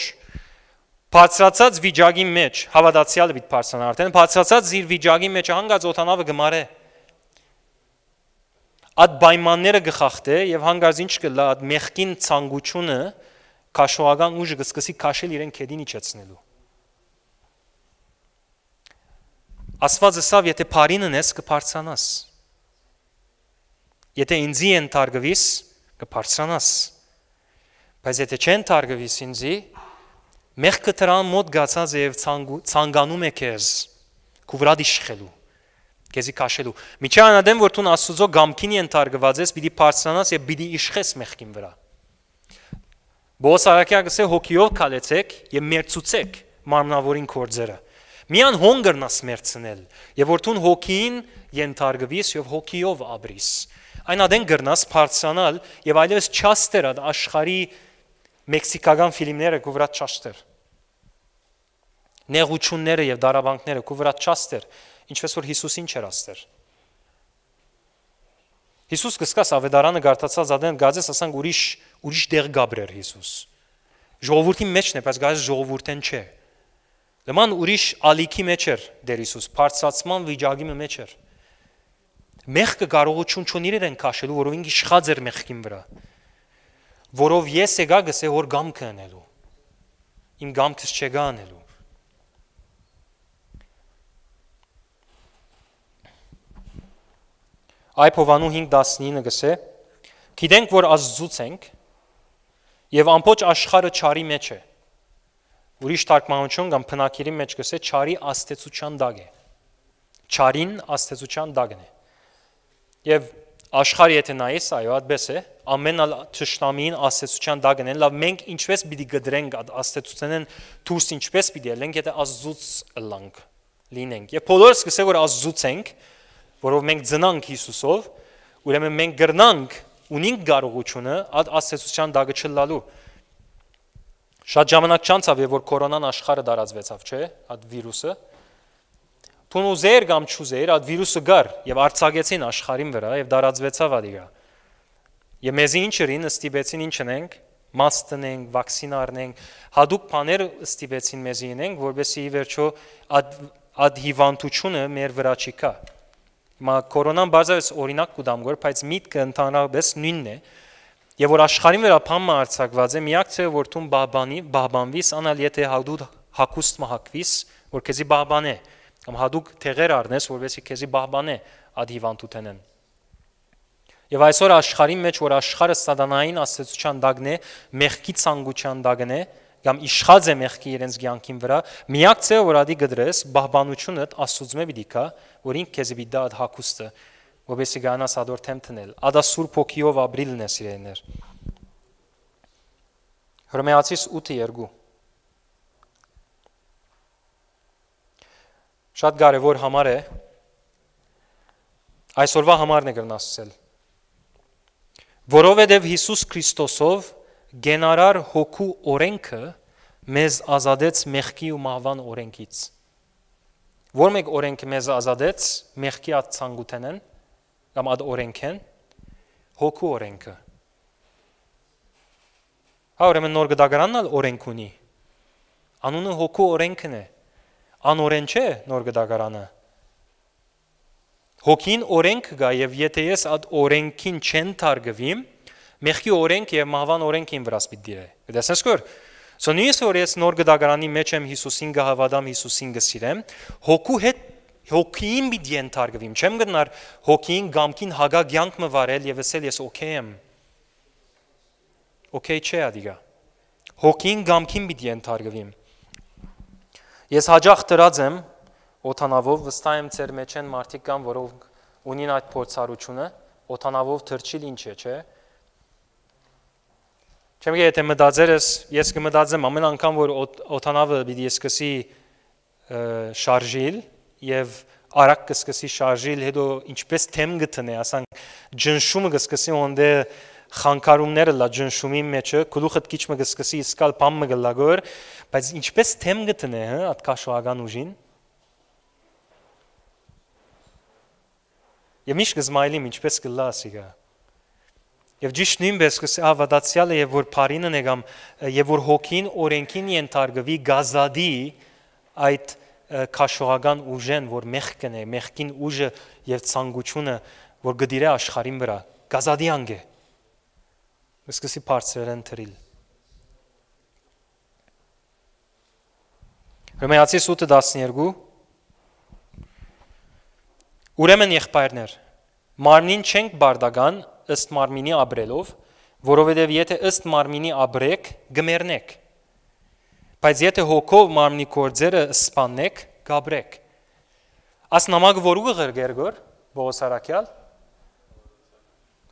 բացրացած վիճակի մեջ, հավատացյալը պիտի բարձրանա արդեն, բացրացած իր վիճակի մեջ հանգած օթանավը գմարե։ Այդ պայմանները գխախտե եւ հանգած ինչ կլա այդ մեղքին ցանկությունը քաշողական ուժը կսկսի քաշել իրեն քեդին իջեցնելու։ Աստվածը սավ, եթե բարինն ես կբարձրանաս։ Եթե ինձի են թարգվիս, կբարձրանաս։ Բայց եթե չեն թարգվիս ինձի, Մեղքը դրան մոտ գացած եւ ցանգանում է քեզ կուվրա դիշխելու քեզի քաշելու միջայն ադեմ որ տուն աստուծո գամքին ենթարկված ես պիտի բարձրանաս եւ պիտի իշխես մեղքին վրա Բոս արաքյակս է հոգիով քալեցեք եւ մերծուցեք մարմնավորին կորձերը միան հոնգրնաս մերցնել եւ որ տուն հոգին ենթարկվիս եւ հոգիով ապրիս այն ադեն գրնաս բարձրանալ եւ այլևս չաստերად աշխարի մեքսիկական ֆիլմները գովրած չաշտեր։ Նեղությունները եւ դարաբանքները գովրած չաստեր, ինչպես որ Հիսուսին չեր աստեր։ Հիսուս կսկաս ավետարանը գարտացած ադեն գազես ասանք ուրիշ ուրիշ դեղ գաբրեր Հիսուս։ Ժողովրդի մեջն է, բայց գազես ժողովուրդեն չէ։ Նման ուրիշ ալիքի մեջ էր դեր Հիսուս, բարձրացման վիճակի մեջ էր։ Մեղքը կարողություն չունի իրեն քաշելու, որովհետև իշխած էր մեղքին վրա որով ես եկա գսե որ գամքը անելու։ Իմ գամքս չեկա անելու։ Այփովանու 5:19-ը գսե. Գիտենք որ Աստծուց ենք եւ ամբողջ աշխարհը ճարի մեջ է։ Ուրիշ թարգմանություն կամ փնակերի մեջ գսե ճարի աստեցության դագ է։ Ճարին աստեցության դագն է։ Եվ աշխարհը եթե նայես, այո, այդպես է, ամենալ ճշտամին աստեցության դա գնեն, լավ մենք ինչպես պիտի գդրենք այդ աստեցությունն դուրս ինչպես պիտի ելենք, եթե ազուց լանք լինենք։ Եվ բոլորս սկսենք որ ազուց ենք, որով մենք ծնանք Հիսուսով, ուրեմն մենք գրնանք ունենք կարողությունը այդ աստեցության դագը չլալու։ Շատ ժամանակ չանցավ, երբ որ կորոնան աշխարհը դարածվեցավ, չէ՞, այդ վիրուսը։ Թուն ուզեր կամ չուզեր, այդ վիրուսը գար եւ արցագեցին աշխարհին վրա եւ դարածվեցավ ադիգա։ դա Եվ մեզ ինչ իրին ստիպեցին ինչ ունենք, մաս տնենք, վակցին առնենք, հadoop բաներ ստիպեցին մեզ ինենք, որովհետեւ ի վերջո ադ ադհիվանտությունը մեր վրա չի կա։ Հիմա կորոնան բարձրաց օրինակ կուտամ գոր, բայց միտքը ընդհանրապես նույնն է։ Եվ որ աշխարհին վրա փամը արցակված է, միակ ցե որթուն բաբանի, բաբանվիս անալ եթե հadoop հակուստ մահակվիս, որ քեզի բաբան է, կամ հadoop թեղեր առնես, որովհետեւ քեզի բաբան է ադհիվանտութենեն։ Եվ այսօր աշխարհի մեջ, որ աշխարհը սատանային աստեցության դագն է, մեղքի ցանկության դագն է, կամ իշխած է մեղքի իրենց ցանկին վրա, միակ ցեղը որ ադի գդրես, բահբանությունդ աստծուց մե բիդիկա, որ ինք քեզ բիդա ադ հակուստը, որովհետեւ գանաս ադոր թեմ տնել։ Ադա սուրբ հոգիով ապրիլն է սիրելներ։ Հռոմեացիս 8:2 Շատ կարևոր համար է այսօրվա համարն է գրնասել Որովհետև Հիսուս Քրիստոսով գենարար հոգու օրենքը մեզ ազատեց մեղքի ու մահվան օրենքից։ Որ մեկ օրենքը մեզ ազատեց մեղքի այդ ցանկութենեն կամ այդ օրենքեն հոգու օրենքը։ Հա ուրեմն նոր գդագրանալ օրենք ունի։ Անունը հոգու օրենքն է։ Անօրեն չէ նոր գդագարանը հոգին օրենք կա եւ եթե ես այդ օրենքին չեն թարգվիմ, մեղքի օրենք եւ մահվան օրենքին վրաս պիտի դիրե։ Գտեսնես կոր։ Սա նույնիսկ որ ես նոր գդագրանի մեջ եմ Հիսուսին գահավադամ Հիսուսին գսիրեմ, հոգու հետ հոգին պիտի ենթարկվիմ, չեմ գտնար հոգին գամքին հագա ցանկ մվարել եւ ասել ես օքեյ եմ։ Օքեյ չէ ադիգա։ Հոգին գամքին պիտի ենթարկվիմ։ Ես հաջող տրած եմ օթանավով վստահ եմ ձեր մեջ են մարդիկ կան, որոնք ունին այդ փորձառությունը, օթանավով թրջիլ ինչ է, չէ՞։ Չեմ գիտե եթե մտածերս, ես կմտածեմ ամեն անգամ, որ օթանավը պիտի սկսի շարժիլ եւ արագ կսկսի շարժիլ, հետո ինչպես թեմ գտնե, ասենք ջնշումը կսկսի ոնդե խանգարումները լա ջնշումի մեջը գլուխդ քիչ մը կսկսի սկալ բամ մը գլագոր բայց ինչպես թեմ գտնե հա այդ քաշողական ուժին Եվ միշտ գզմայլիմ ինչպես գլա ասիկա։ Եվ ճիշտ նույնպես կհավատացյալ է, որ բարինն է կամ եւ որ հոգին օրենքին ենթարկվի գազադի այդ քաշողական ուժեն, որ մեղքն է, մեղքին ուժը եւ ցանկությունը, որ գդիրե աշխարհին վրա, գազադի անգե։ Սկսի բարձրեն թրիլ։ Հռոմեացի 8:12 Ուրեմն եղբայրներ, մարմնին չենք բարդական ըստ մարմինի ապրելով, որովհետև եթե ըստ մարմինի ապրեք, գմերնեք։ Բայց եթե հոգով մարմնի կործերը սպաննեք, գաբրեք։ Աս նամակ որուղ էր Գերգոր Բողոսարակյալ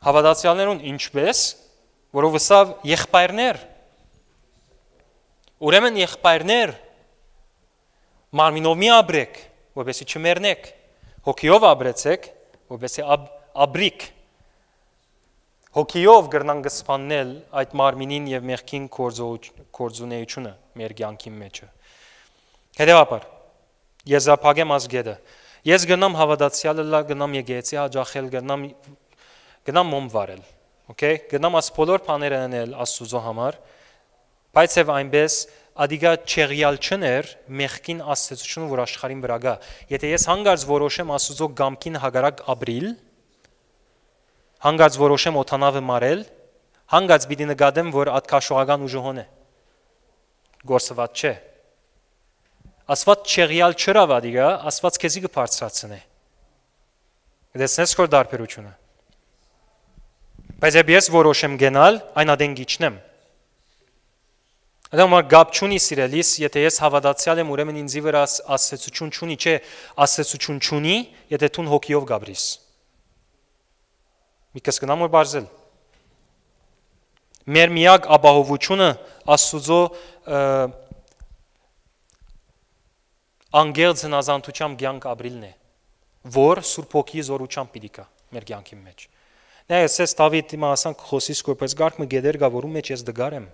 հավատացյալներուն ինչպես, որով հսավ եղբայրներ։ Ուրեմն եղբայրներ մարմինով մի ապրեք, որովհետեւ չմեռնեք հոգիով ապրեցեք, որովհետեւ աբ, աբրիկ հոգիով գրնանք սփանել այդ մարմինին եւ մեղքին կորձունեությունը մեր ցանկի մեջը։ Հետևաբար ես ապագեմ ազգեդը։ Ես գնամ հավատացյալը լա գնամ եկեցի հաջախել գնամ գնամ մոմ վարել։ Okay, գնամ աս բոլոր բաները անել Աստուծո համար, բայց եւ այնպես Ադիգա չեղյալ չներ մեղքին աստեցությունը, որ աշխարհին վրա գա։ Եթե ես հանգարց որոշեմ Աստուծո գամքին հագարակ ապրիլ, հանգարց որոշեմ օթանավը մարել, հանգարց պիտի նկատեմ, որ ատքաշողական ուժը հոն է։ Գործված չէ։ Աստված չեղյալ չրավ ադիգա, Աստված քեզի կբարձրացնի։ Դեսնես կոր դարբերությունը։ Բայց եթե ես որոշեմ գնալ, այն ադեն գիչնեմ։ Այդ համար գապ չունի սիրելիս, եթե ես հավատացյալ եմ, ուրեմն ինձի վրա ասեցություն չունի, չէ, ասեցություն չունի, եթե թուն հոգիով գաբրիս։ Մի կսկնամ որ բարձել։ Մեր միակ ապահովությունը Աստուծո անգերց հնազանդությամբ ցանկ ապրիլն է, որ Սուրբ Հոգի զորությամբ պիտի կա մեր ցանկի մեջ։ Նա ես ես Դավիթի մասան խոսիս կորպես գարքը գեդեր գա, որում մեջ ես դգար եմ։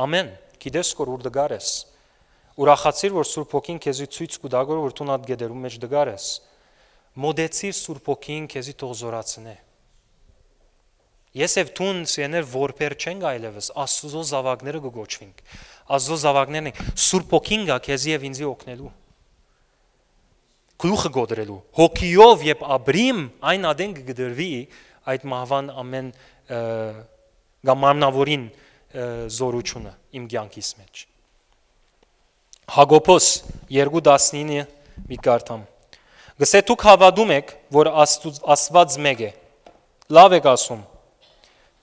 Ամեն։ Գիտես, որ ուր դգար ես։ Ուրախացիր, որ Սուրբ Հոգին քեզի ցույց կու դագոր, որ տուն այդ գեդերու մեջ դգար ես։ Մոդեցիր Սուրբ Հոգին քեզի թող զորացնե։ Ես եւ տուն սեներ որբեր չենք այլևս, Աստծո զավակները կգոչվենք։ Աստծո զավակներն ենք։ Սուրբ Հոգին գա քեզի եւ ինձի օգնելու գլուխը գոդրելու հոգիով եւ աբրիմ այն ադեն կգդրվի այդ մահվան ամեն գամարնավորին զորությունը իմ կյանքիս մեջ։ Հագոպոս 2:19-ը մի կարդամ։ Գսե դուք հավատում եք, որ Աստված մեկ է։ Լավ եք ասում։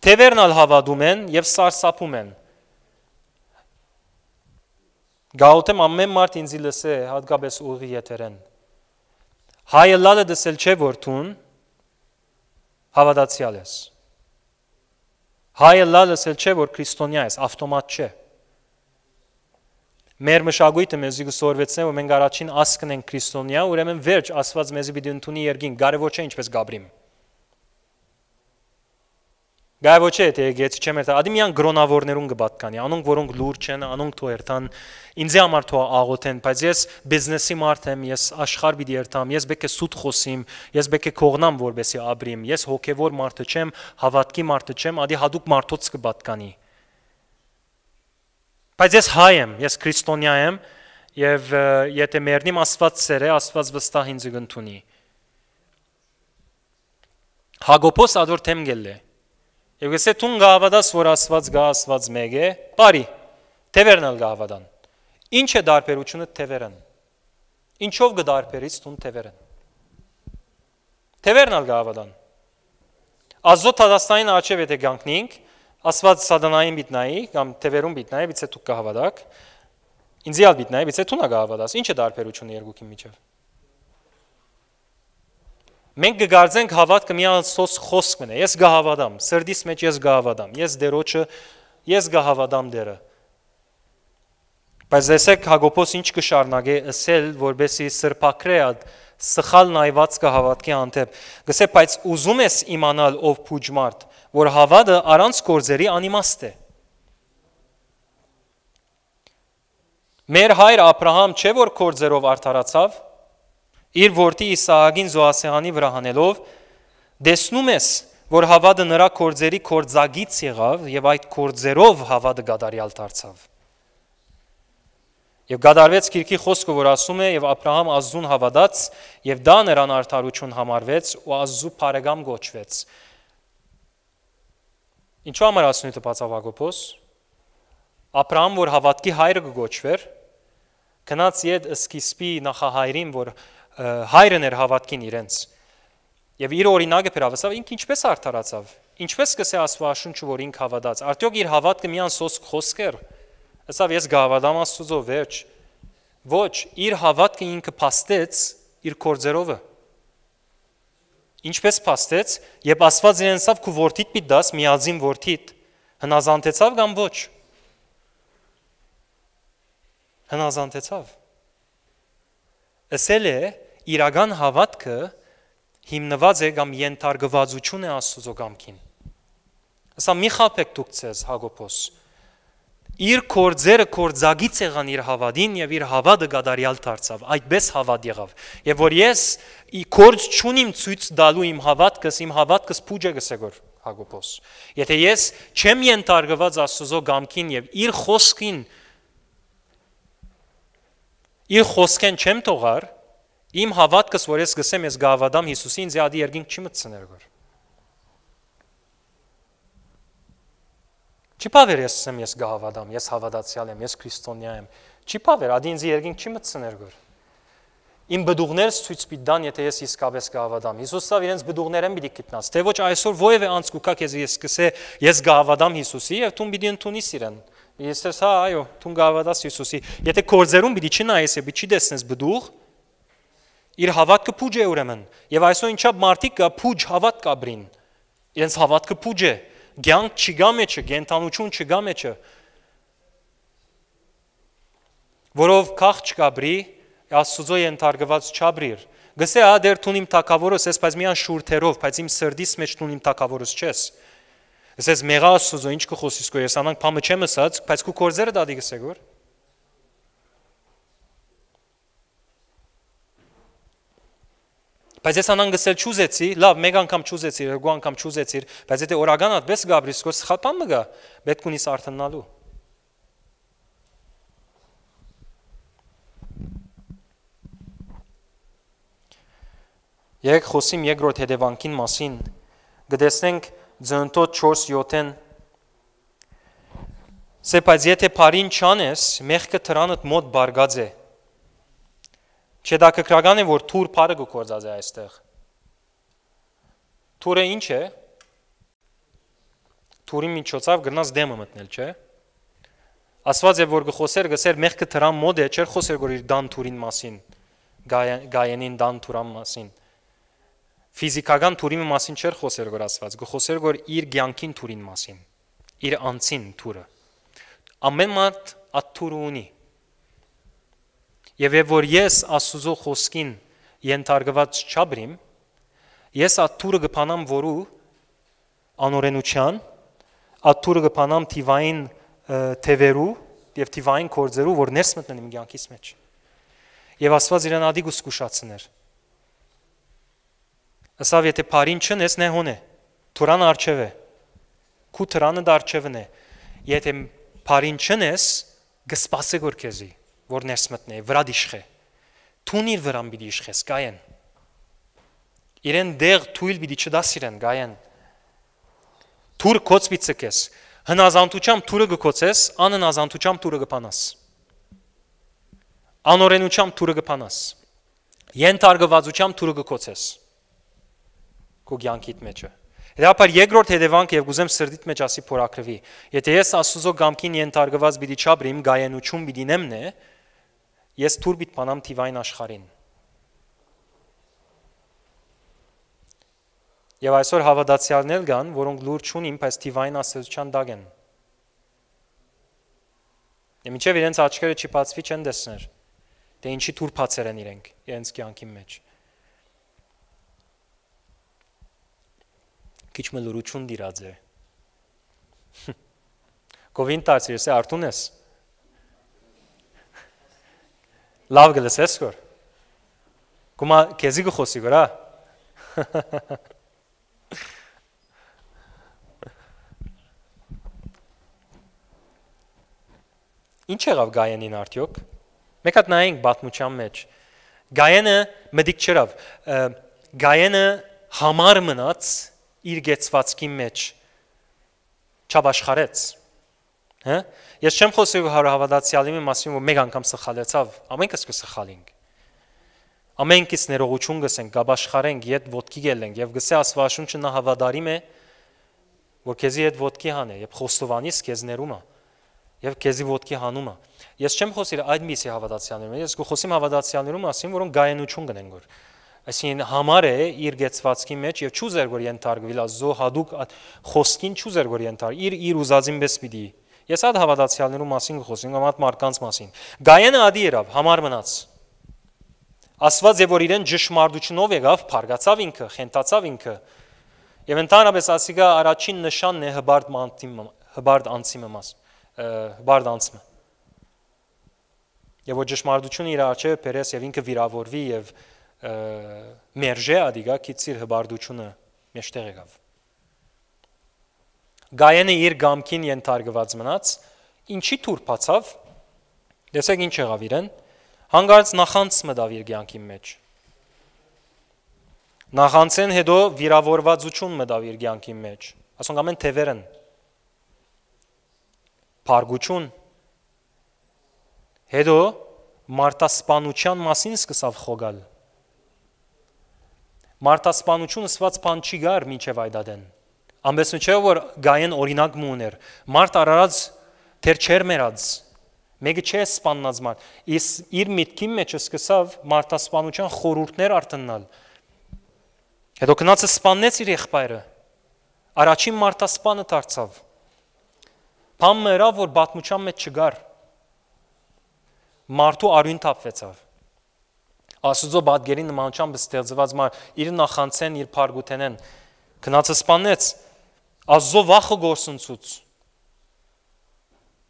Թևերն ալ հավատում են եւ սարսափում են։ Գաուտեմ ամեն մարդ ինձի լսե, հատկապես ուղի եթերեն։ Հայը լալը դսել չէ որ թուն հավատացյալ ես։ Հայը լալս էլ չէ, որ քրիստոնյա ես, ավտոմատ չէ։ Մեր մշակույթը մեզի գսորվեցն է, որ մենք առաջին ասկն ենք քրիստոնյա, ուրեմն վերջ Աստված մեզի պիտի ընդունի երկին, կարևոր չէ ինչպես Գաբրիմ։ Գայ ոչ է թե գեցի չեմ երթա։ Ադիմյան գրոնավորներուն կպատկանի, անոնք որոնք լուրջ են, անոնք թո երթան։ Ինձ համար թո աղոթեն, բայց ես բիզնեսի մարդ եմ, ես աշխարհ պիտի երթամ, ես պետք է սուտ խոսիմ, ես պետք է կողնամ որբեսի ապրիմ, ես հոգևոր մարդը չեմ, հավատքի մարդը չեմ, ադի հadoop մարդոց կպատկանի։ Բայց ես հայ եմ, ես քրիստոնյա եմ, եւ եթե մեռնիմ Աստված սերը, Աստված վստահ ինձ կընդունի։ Հագոպոս ադոր թեմ գելլե։ Եվ ես եթե ուն գահավադաս, որ Աստված գա Աստված մեկ է, բարի, թևերն ալ գահավադան։ Ինչ է դարբերությունը թևերն։ Ինչով գդարբերից տուն թևերն։ Թևերն ալ գահավադան։ Ազոտ հադաստային աչև եթե գանքնինք, Աստված սադանային բիտնայի կամ թևերուն բիտնայի, բիցե դուք կհավատաք։ Ինձի ալ բիտնայի, բիցե թունա կհավատաս։ Ինչ է դարբերությունը երկուքի միջև մենք կգարձենք հավատքը մի Աստծոս խոսքն է։ Ես գահավադամ, սրդիս մեջ ես գահավադամ, ես դերոջը, ես գահավադամ դերը։ Բայց դեսեք Հակոբոս ինչ կշարնագե ասել, որբեսի սրբակրե այդ սխալ նայվածքը հավատքի հանդեպ։ Գսե, բայց ուզում ես իմանալ ով փուջմարդ, որ հավատը առանց գործերի անիմաստ է։ Մեր հայր Աբրահամ չէ որ կորձերով արդարացավ, իր որդի Իսահակին զոհասեղանի վրա հանելով տեսնում ես, որ հավատը նրա կորձերի կորձագից եղավ եւ այդ կորձերով հավատը գադարյալ դարձավ։ Եվ գադարվեց Քիրքի խոսքը, որ ասում է, եւ Աբրահամ Ազուն հավատաց, եւ դա նրան արդարություն համարվեց ու Ազու բարեկամ գոչվեց։ Ինչու համար ասում է տպացավագոպոս։ Աբրահամ, որ հավատքի հայրը կգոչվեր, գնաց իդ սկիզբի նախահայրին, որ հայրն էր հավատքին իրենց։ Եվ իր օրինակը փերավասավ ինքը ինչպես արդարացավ։ Ինչպես սկսե Աստվածաշունչը, որ ինք հավատաց։ Արդյոք իր հավատքը միան սոսկ խոսք էր։ Ասավ ես գավադամ Աստծո վերջ։ Ոչ, իր հավատքը ինքը փաստեց իր կորձերովը։ Ինչպես փաստեց, երբ Աստված իրեն ասավ քու որդիդ պիտի դաս միածին որդիդ, հնազանդեցավ կամ ոչ։ Հնազանդեցավ։ Ասել է, իրական հավատքը հիմնված է կամ ենթարկվածություն է Աստծո կամքին։ Ասա մի խափեք դուք ցեզ Հակոբոս։ Իր կորձերը կորձագից եղան իր հավատին եւ իր հավատը գադարյալ դարձավ։ Այդպես հավատ եղավ։ Եվ որ ես ի կորձ չունիմ ցույց տալու իմ հավատքս, իմ հավատքս փուջը գսեգոր Հակոբոս։ Եթե ես չեմ ենթարկված Աստծո կամքին եւ իր խոսքին իր խոսքեն չեմ թողար, Իմ հավատքս, որ ես գսեմ, ես գավադամ Հիսուսին ձե ադի երգինք չի մտցներ գոր։ Չի փավեր ես ասեմ ես գահավադամ, ես հավատացյալ եմ, ես քրիստոնյա եմ։ Չի փավեր, ադի ինձ երգինք չի մտցներ գոր։ Իմ բդուղներս ցույց պիտի դան, եթե ես իսկապես գահավադամ։ Հիսուսով իրենց բդուղներեն պիտի գիտնաս, թե ոչ այսօր ովևէ անց կուքա քեզ ես սկսե ես գահավադամ Հիսուսի եւ դու պիտի ընդունիս իրեն։ Ես ասա, այո, դու գահավադաս Հիսուսի։ Եթե կորձերուն պիտի չնայես, պիտի չդեսնես բդուղ, իր հավատքը փուջ է ուրեմն եւ այսօր ինչա մարդիկը փուջ հավատ կա բրին իրենց հավատքը փուջ է ցանկ չգա մեջը գենտանություն չգա մեջը որով քախ չկաբրի աստուծո ենթարկված չաբրիր գսե ա դեր տուն իմ թակավորս ես բայց միան շուրթերով բայց իմ սրդիս մեջ տուն իմ թակավորս չես ես ես մեղա աստուծո ինչ կխոսիս քո ես անանք փամը չեմ ասած բայց քո կորձերը դադի գսեգոր Բայց ես անանգստել չուզեցի, լավ, մեկ անգամ չուզեցի, երկու անգամ չուզեցի, բայց եթե օրական այդպես գաբրիս կոս սխալpam մգա, պետք ունիս արթնանալու։ Երեք խոսիմ երկրորդ հետևանքին մասին։ Գտեսնենք ձընտոտ 4-7-ն Սեպայց եթե բարին չանես, մեղքը թրանդ մոտ բարգած է։ Չդակկրական է, որ թուր բարը գործած է այստեղ։ Թուրը ինչ է։ Թուրի միջոցով գնաց դեմը մտնել, չէ՞։ Ասված է, որ գխոսեր գսեր մեղքը թրան մոդ է, չէր խոսեր որ իր դան թուրին մասին, գայանին դան թուրան մասին։ Ֆիզիկական թուրի մասին չէր խոսեր որ ասված, գխոսեր որ իր ցանկին թուրին մասին, իր անձին թուրը։ Ամեն մարդ աթուրը ունի Եվ երբ որ ես Աստուծո խոսքին ենթարկված չաբրիմ, ես աթուրը գփանամ որու անօրենության, աթուրը գփանամ թիվային թևերու եւ թիվային կորձերու, որ ներս մտնեն իմ կյանքից մեջ։ Եվ Աստված իրեն ադիգ ու զգուշացներ։ Ասավ եթե բարին չնես նե հոնե, թուրան արչև է։ Քու թրանը դարչևն է։ Եթե բարին չնես, գսպասե գոր քեզի որ ներս մտնեի, վրա դիշխե։ Թունի վրան պիտի իշխես, գայեն։ Իրեն դեղ թույլ պիտի չդաս իրեն, գայեն։ Թուր կոծվիցը կես։ Հնազանդությամբ թուրը գկոծես, անհնազանդությամբ թուրը գփանաս։ Անօրենությամբ թուրը գփանաս։ Ենթարգվածությամբ թուրը գկոծես։ Քո ցանկիդ մեջը։ Հետապար երկրորդ հետևանք եւ գուզեմ սրդիդ մեջ ասի փորակրվի։ Եթե ես Աստուծո գամքին ենթարկված բիդի չաբրիմ, գայանություն բիդինեմն է, Ես թուրբիտ բանամ թիվային աշխարհին։ Եվ այսօր հավատացյալներ կան, որոնք լուրջ ունին, բայց թիվային ասելության դակ են։ Եվ մինչև իրենց աչքերը չի բացվի չեն տեսներ։ Դե ինչի թուրփացեր են իրենք իրենց կյանքի մեջ։ Քիչ մը լուրություն դիրաձե։ Գովին տաց, ես արդուն ես։ Լավ գլսես գոր։ Գումա քեզի գխոսի գորա։ հա։ Ինչ եղավ Գայանին արդյոք։ Մեկ հատ նայենք բացմության մեջ։ Գայանը մդիկ չրավ։ Գայանը համար մնաց իր գեցվածքի մեջ չաբաշխարեց։ Հա՞։ Ես չեմ խոսի հարավադացիալի մի մասին, որ մեկ անգամ սխալեցավ, ամենքս կսխալինք։ Ամենքից ներողություն գսենք, գաբաշխարենք, իդ ոդկի գելենք եւ գսե Աստվածաշունչը նա հավատարիմ է, որ քեզի այդ ոդկի հանե, եւ խոստովանից քեզ ներում է եւ քեզի ոդկի հանում է։ Ես չեմ խոսի այդ միսի հավատացիաներում, ես կխոսիմ հավատացիաներում մասին, որոնք գայենություն գնեն գոր այսին համար է իր գեցվածքի մեջ եւ չուզեր որ ենթարկվիլա զո հadouk խոսքին չուզեր որ ենթար իր իր ուզածին պես պիտի Ես այդ հավատացյալներու մասին խոսում եմ, այդ մարդկանց մասին։ Գայենը ադի երավ, համար մնաց։ Աստված եւ որ իրեն ճշմարտությունով եղավ, փարգացավ ինքը, խենթացավ ինքը։ Եվ ընդհանրապես ասիկա առաջին նշանն է հբարդ մանտիմ, հբարդ անցիմը մաս, հբարդ անցմը։ Եվ որ ճշմարտությունը իր արջև բերես եւ ինքը վիրավորվի եւ մերժե ադիգա քիծիր հբարդությունը մեջտեղ եղավ։ Գայենը իր գամքին ենթարկված մնաց, ինչի թուրփացավ։ Տեսեք ինչ եղավ իրեն։ Հանգարց նախանց մտավ իր ցանկի մեջ։ Նախանցեն հետո վիրավորվածություն մտավ իր ցանկի մեջ։ Ասոնք ամեն թևերն։ Փարգություն։ Հետո մարտասպանության մասին սկսավ խոգալ։ Մարտասպանությունը սված բան չի գար ոչ այդ ադեն։ Ամբեսն չէ որ գային օրինակ մուներ։ Մարդ արարած թեր չեր մերած։ Մեկը չէ սպաննած մարդ։ Իս իր միտքի մեջ սկսավ մարտասպանության խորուրդներ արտնալ։ Հետո գնացը սպաննեց իր եղբայրը։ Առաջին մարտասպանը դարձավ։ Փամը հրա որ բացմության մեջ չգար։ Մարդու արյուն տապվեցավ։ Աստուծո բադգերի նմանությամբ ստեղծված մար իր նախանցեն իր փարգութենեն գնացը սպանեց Աստծո վախը գործընծուց։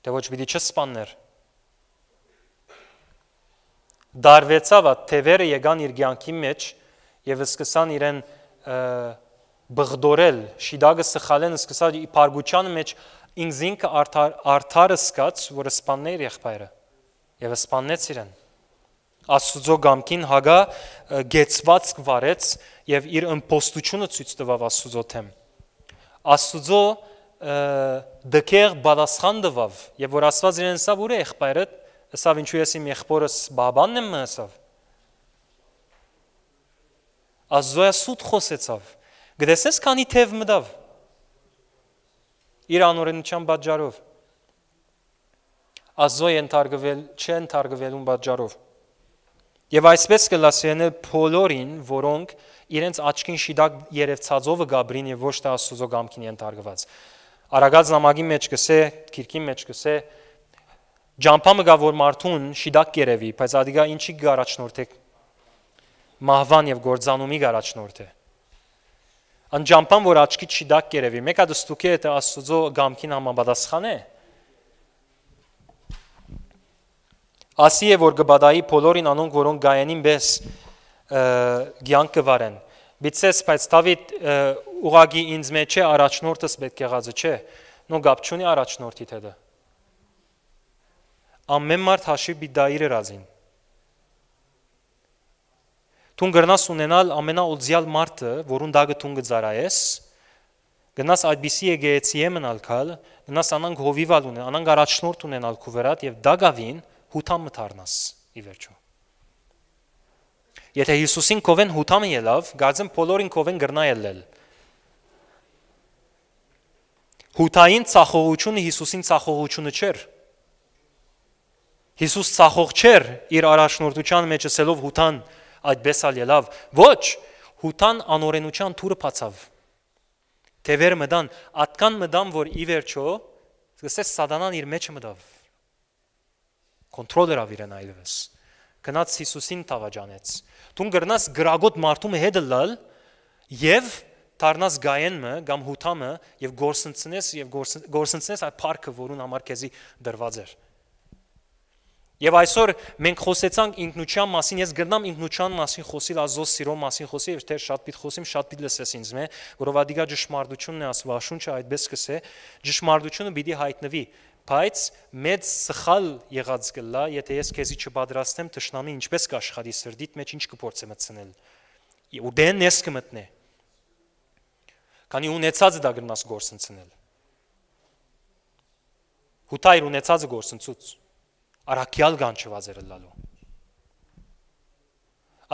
Դե ոչ պիտի չսպաններ։ Դարվեցավ այդ թևերը եկան իր ցանկի մեջ եւ սկսան իրեն բղդորել, շիդագը սխալեն սկսած իբարգության մեջ ինձ ինքը արդար արդարը սկաց, որը սպաններ եղբայրը եւ սպանեց իրեն։ Աստուծո գամքին հագա գեցված կվարեց եւ իր ըմբոստությունը ցույց տվավ Աստուծո թեմ։ Աստուծո դքեր բադասխան տվավ եւ որ Աստված իրեն սավ ուր է եղբայրդ, սավ ինչու ես իմ եղբորս բաբանն եմ ասավ։ Աստուծո սուտ խոսեցավ։ Գտեսես քանի թև մտավ։ Իր անօրենության պատճառով։ Աստուծո ենթարկվել, չեն թարգվելուն պատճառով։ Եվ այսպես կլասեն բոլորին, որոնք որ իրենց աչքին շիդակ երև ցածովը գաբրին եւ ոչ թե աստուծո գամքին ենթարկված։ Արագած նամակի մեջ գսե, քիրքի մեջ գսե ջամփամը գա որ մարդուն շիդակ կերևի, բայց ադիգա ինչի գարաչնորթե մահվան եւ գործանումի գարաչնորթե։ Անջամփան որ աչքի շիդակ կերևի, մեկը դստուկի է աստուծո գամքին համապատասխան է։ Ասի է որ գբադայի բոլորին անոնք որոնք գայանին բես ցանկ կվարեն։ Միցես բայց Դավիթ ուղագի ինձ մեջ է առաջնորդս պետք եղածը չէ։ Նո գապչունի առաջնորդի թե դա։ Ամեն մարդ հաշիվ բի դա իր ռազին։ Տուն գրնաս ունենալ ամենաօձյալ մարդը, որուն դագը տուն գծարայես, գնաս այդպիսի եկեցի է մնալ կալ, գնաս անանք հովիվալ ունեն, անանք առաջնորդ ունենալ քու վրատ եւ դագավին հութամ մտարնաս ի վերջո։ Եթե Հիսուսին կովեն հութամ ելավ, գազեն բոլորին կովեն գրնա ելել։ Հութային ցախողությունը Հիսուսին ցախողությունը չէր։ Հիսուս ցախող չէր իր առաջնորդության մեջ ասելով հութան այդպես ալ ելավ։ Ոչ, հութան անօրենության թուրը փացավ։ Թևեր մտան, ատկան մտան, որ ի վերջո սկսեց սատանան իր մեջը մտավ։ Կոնտրոլեր ավ իրեն այլևս։ Գնաց Հիսուսին տավաճանեց։ Դու գրնաս գրագոտ մարդու հետ լալ եւ դառնաս գայենը կամ հութամը եւ գործընծնես եւ գործընծնես այդ парքը, որուն համար քեզի դրված էր։ Եվ այսօր մենք խոսեցանք ինքնության մասին, ես գտնամ ինքնության մասին խոսիլ, ազոս սիրո մասին խոսի, եւ թե շատ պիտ խոսիմ, շատ պիտ լսես ինձ մե, որովհետեւ ճշմարտությունն է ասված, շունչը այդպես սկսե, ճշմարտությունը պիտի հայտնվի, բայց մեծ սխալ եղած գլա, եթե ես քեզի չպատրաստեմ ճշնամի ինչպես կաշխատի սրդիդ մեջ ինչ կփորձեմ ցնել։ Ու դեն ես կմտնե։ Քանի ունեցածը դա գնաս գործընցնել։ Հուտայր ունեցածը գործընցուց։ Արաքյալ գանչված էր լալու։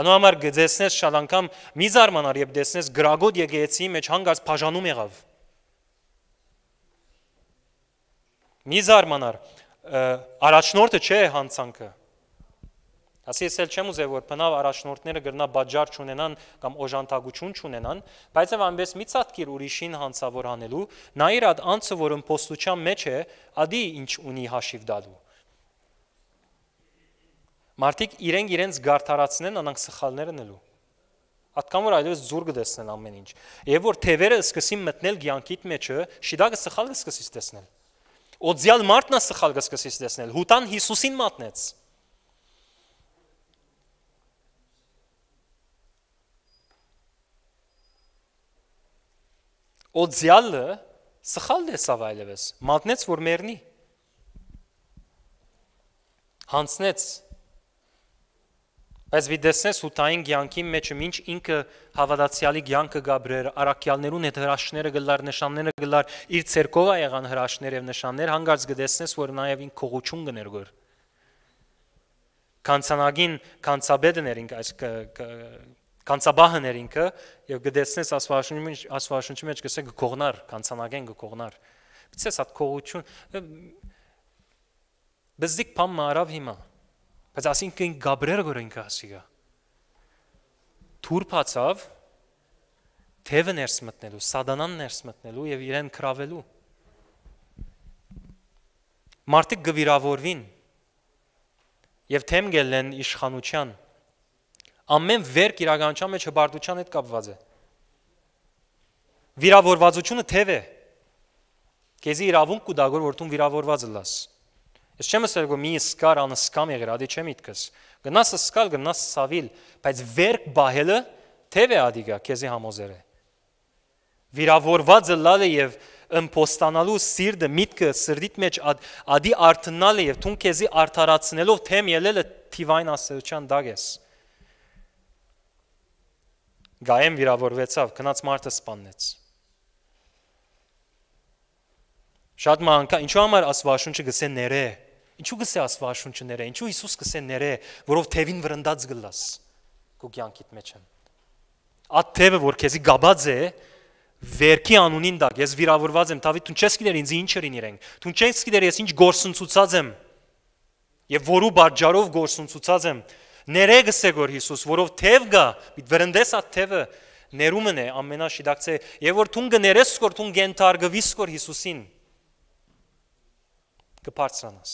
Անու համար գծեսնես շատ անգամ մի զարմանար, երբ դեսնես գրագոտ եկեցի մեջ հանգած բաժանում եղավ Մի զարմանար, առաջնորդը չէ հանցանքը։ Ասի ես էլ չեմ ուզել որ բնավ առաջնորդները գրնա բաժար չունենան կամ օժանդակություն չունենան, բայց եւ ամենից մի ցածկիր ուրիշին հանցավոր անելու, նա իր այդ անձը, որ ըմպոստության մեջ է, ադի ինչ ունի հաշիվ դալու։ Մարդիկ իրենք իրենց գարտարացնեն անանք սխալներն ելու։ Ատկան որ այլևս զուրկ դեսնեն ամեն ինչ։ Եվ որ թևերը սկսին մտնել ցանկիտ մեջը, շիդակը սխալը սկսից տեսնել։ մեջ, օձյալ մարդն է սխալ կսկսես տեսնել։ Հուտան Հիսուսին մատնեց։ Օձյալը սխալ դեսավ այլևս։ Մատնեց որ մեռնի։ Հանցնեց Բայց մի դեսնես հութային ցանկի մեջ ինչ ինքը հավատացյալի ցանկը գաբրեր, արաքյալներուն հետ հրաշները գլար, նշանները գլար, իր ցերկովա եղան հրաշներ եւ նշաններ, հանգարց գտեսնես, որ նաեւ ինք քողություն գներգոր։ Կանցանագին կանցաբեդներ ինք այս կանցաբահներ ինքը եւ գտեսնես ասվաշունի մեջ ասվաշունի մեջ գսե գողնար, կանցանագեն գողնար։ Գիտես հատ քողություն բզդիկ փամ մարավ հիմա բայց ասինքն Գաբրիել գորենքա ասիգա թուրփացավ թևը ներս մտնելու, սադանան ներս մտնելու եւ իրեն քրավելու։ Մարդիկ գվիրավորվին եւ թեմ գելեն իշխանության։ Ամեն վերք իրականության մեջ հբարդության հետ կապված է։ Վիրավորվածությունը թև է։ Քեզի իրավունք կու դագոր որտուն վիրավորված լաս։ Ես չեմ ասել, որ մի սկար անսկամ եղեր, ադի չեմ իտքս։ Գնաս սկալ, գնաս սավիլ, բայց վերք բահելը թև է ադիգա, քեզի համոզեր է։ Վիրավորվածը լալ է եւ ըմփոստանալու սիրտը, միտքը սրդիտ մեջ ադ, ադի արթնալ է եւ թուն քեզի արթարացնելով թեմ ելելը թիվային ասելության դագ ես։ Գայեմ վիրավորվեցավ, քնած մարդը սպաննեց։ Շատ մանկա, ինչու համար Աստվածաշունչը գսե ներե։ Ինչու գսե Աստվածաշունչը ներե։ Ինչու Հիսուս գսե ներե, որով թևին վրընդած գլաս։ Քո կյանքիդ մեջ են։ Այդ թևը, որ քեզի գաբած է, վերքի անունին դակ, ես վիրավորված եմ, Դավիթ, դու չես գիտեր ինձ ինչ իրին իրենք։ Դու չես գիտեր ես ինչ գործընծուցած եմ։ Եվ որու բարջարով գործընծուցած եմ։ Ներեգս է գոր Հիսուս, որով թև գա, մի վրընդես այդ թևը ներումն է ամենաշիդակցե։ Եվ որ դու գներես, որ դու գենթարգվիս կոր Հիսուսին կբարձրանաս։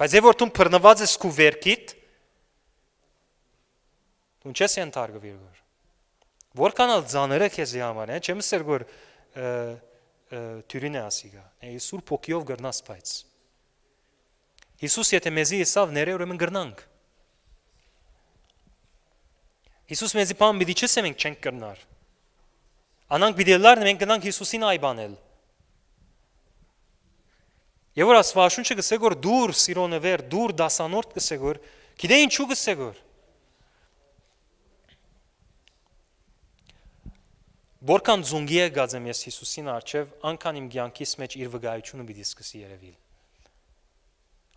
Բայց երբ որ դու բռնված ես քու վերքիդ, դու չես ենթարկվի երկար։ Որքանալ ձաները քեզ համար, հա, չեմ ասել որ Թյուրինը ասիգա։ Իսուր փոքիով գրնաս բայց։ Հիսուս եթե մեզի եսավ ները ուրեմն գրնանք։ Հիսուս մեզի բան մի դիչես մենք չենք կրնար։ Անանք բիդելարն մենք գնանք Հիսուսին այբանել։ Եվ որ Աստվածաշունչը գսե գոր դուր սիրոնը վեր, դուր դասանորդ գսե գոր, գիտե ինչու գսե գոր։ Որքան զունգի է գազեմ ես Հիսուսին արչև, անկան իմ գյանքիս մեջ իր վգայությունը պիտի սկսի երևիլ։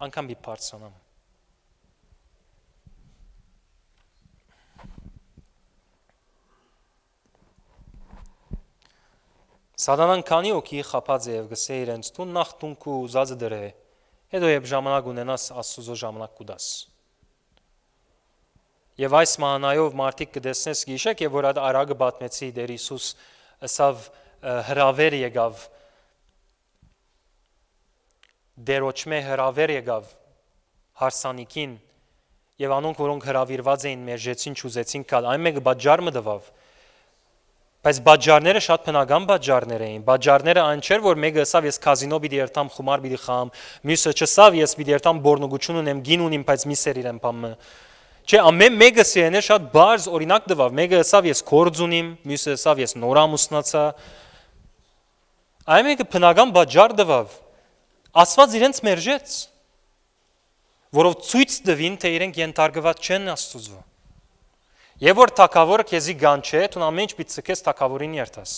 Անկան մի բարձրանամ։ Սատանան քանի օքի խափած է եւ գսե իրենց տուն նախ տունք ու ուզածը դրե։ Հետո երբ ժամանակ ունենաս Աստուծո ժամանակ կուտաս։ Եվ այս մանայով մարդիկ կտեսնես գիշեք եւ որ այդ արագը բացմեցի դեր Հիսուս ասավ հրավեր եկավ դերոճմե հրավեր եկավ հարսանիքին եւ անոնք որոնք հրավիրված էին մերժեցին ճուզեցին կալ այն մեկը բաճարը դվավ Բայց բաժարները շատ բնական բաժարներ էին։ Բաժարները այն չէր, որ մեկը ասավ ես կազինո պիտի երթամ, խմար պիտի խամ, մյուսը չսավ ես պիտի երթամ բորնոգություն ունեմ, գին ունիմ, բայց մի սեր իրեմ բամը։ Չէ, ամեն մեկը սերն է շատ բարձ օրինակ տվավ։ Մեկը ասավ ես կորձ ունիմ, մյուսը ասավ ես նորամուսնացա։ Այն մեկը բնական բաժար տվավ։ Աստված իրենց մերժեց, որով ցույց տվին, թե իրենք ենթարկված չեն Աստծո Եվ որ թակավորը քեզի գանչե, դու ամեն ինչ պիտի ցկես թակավորին երթաս։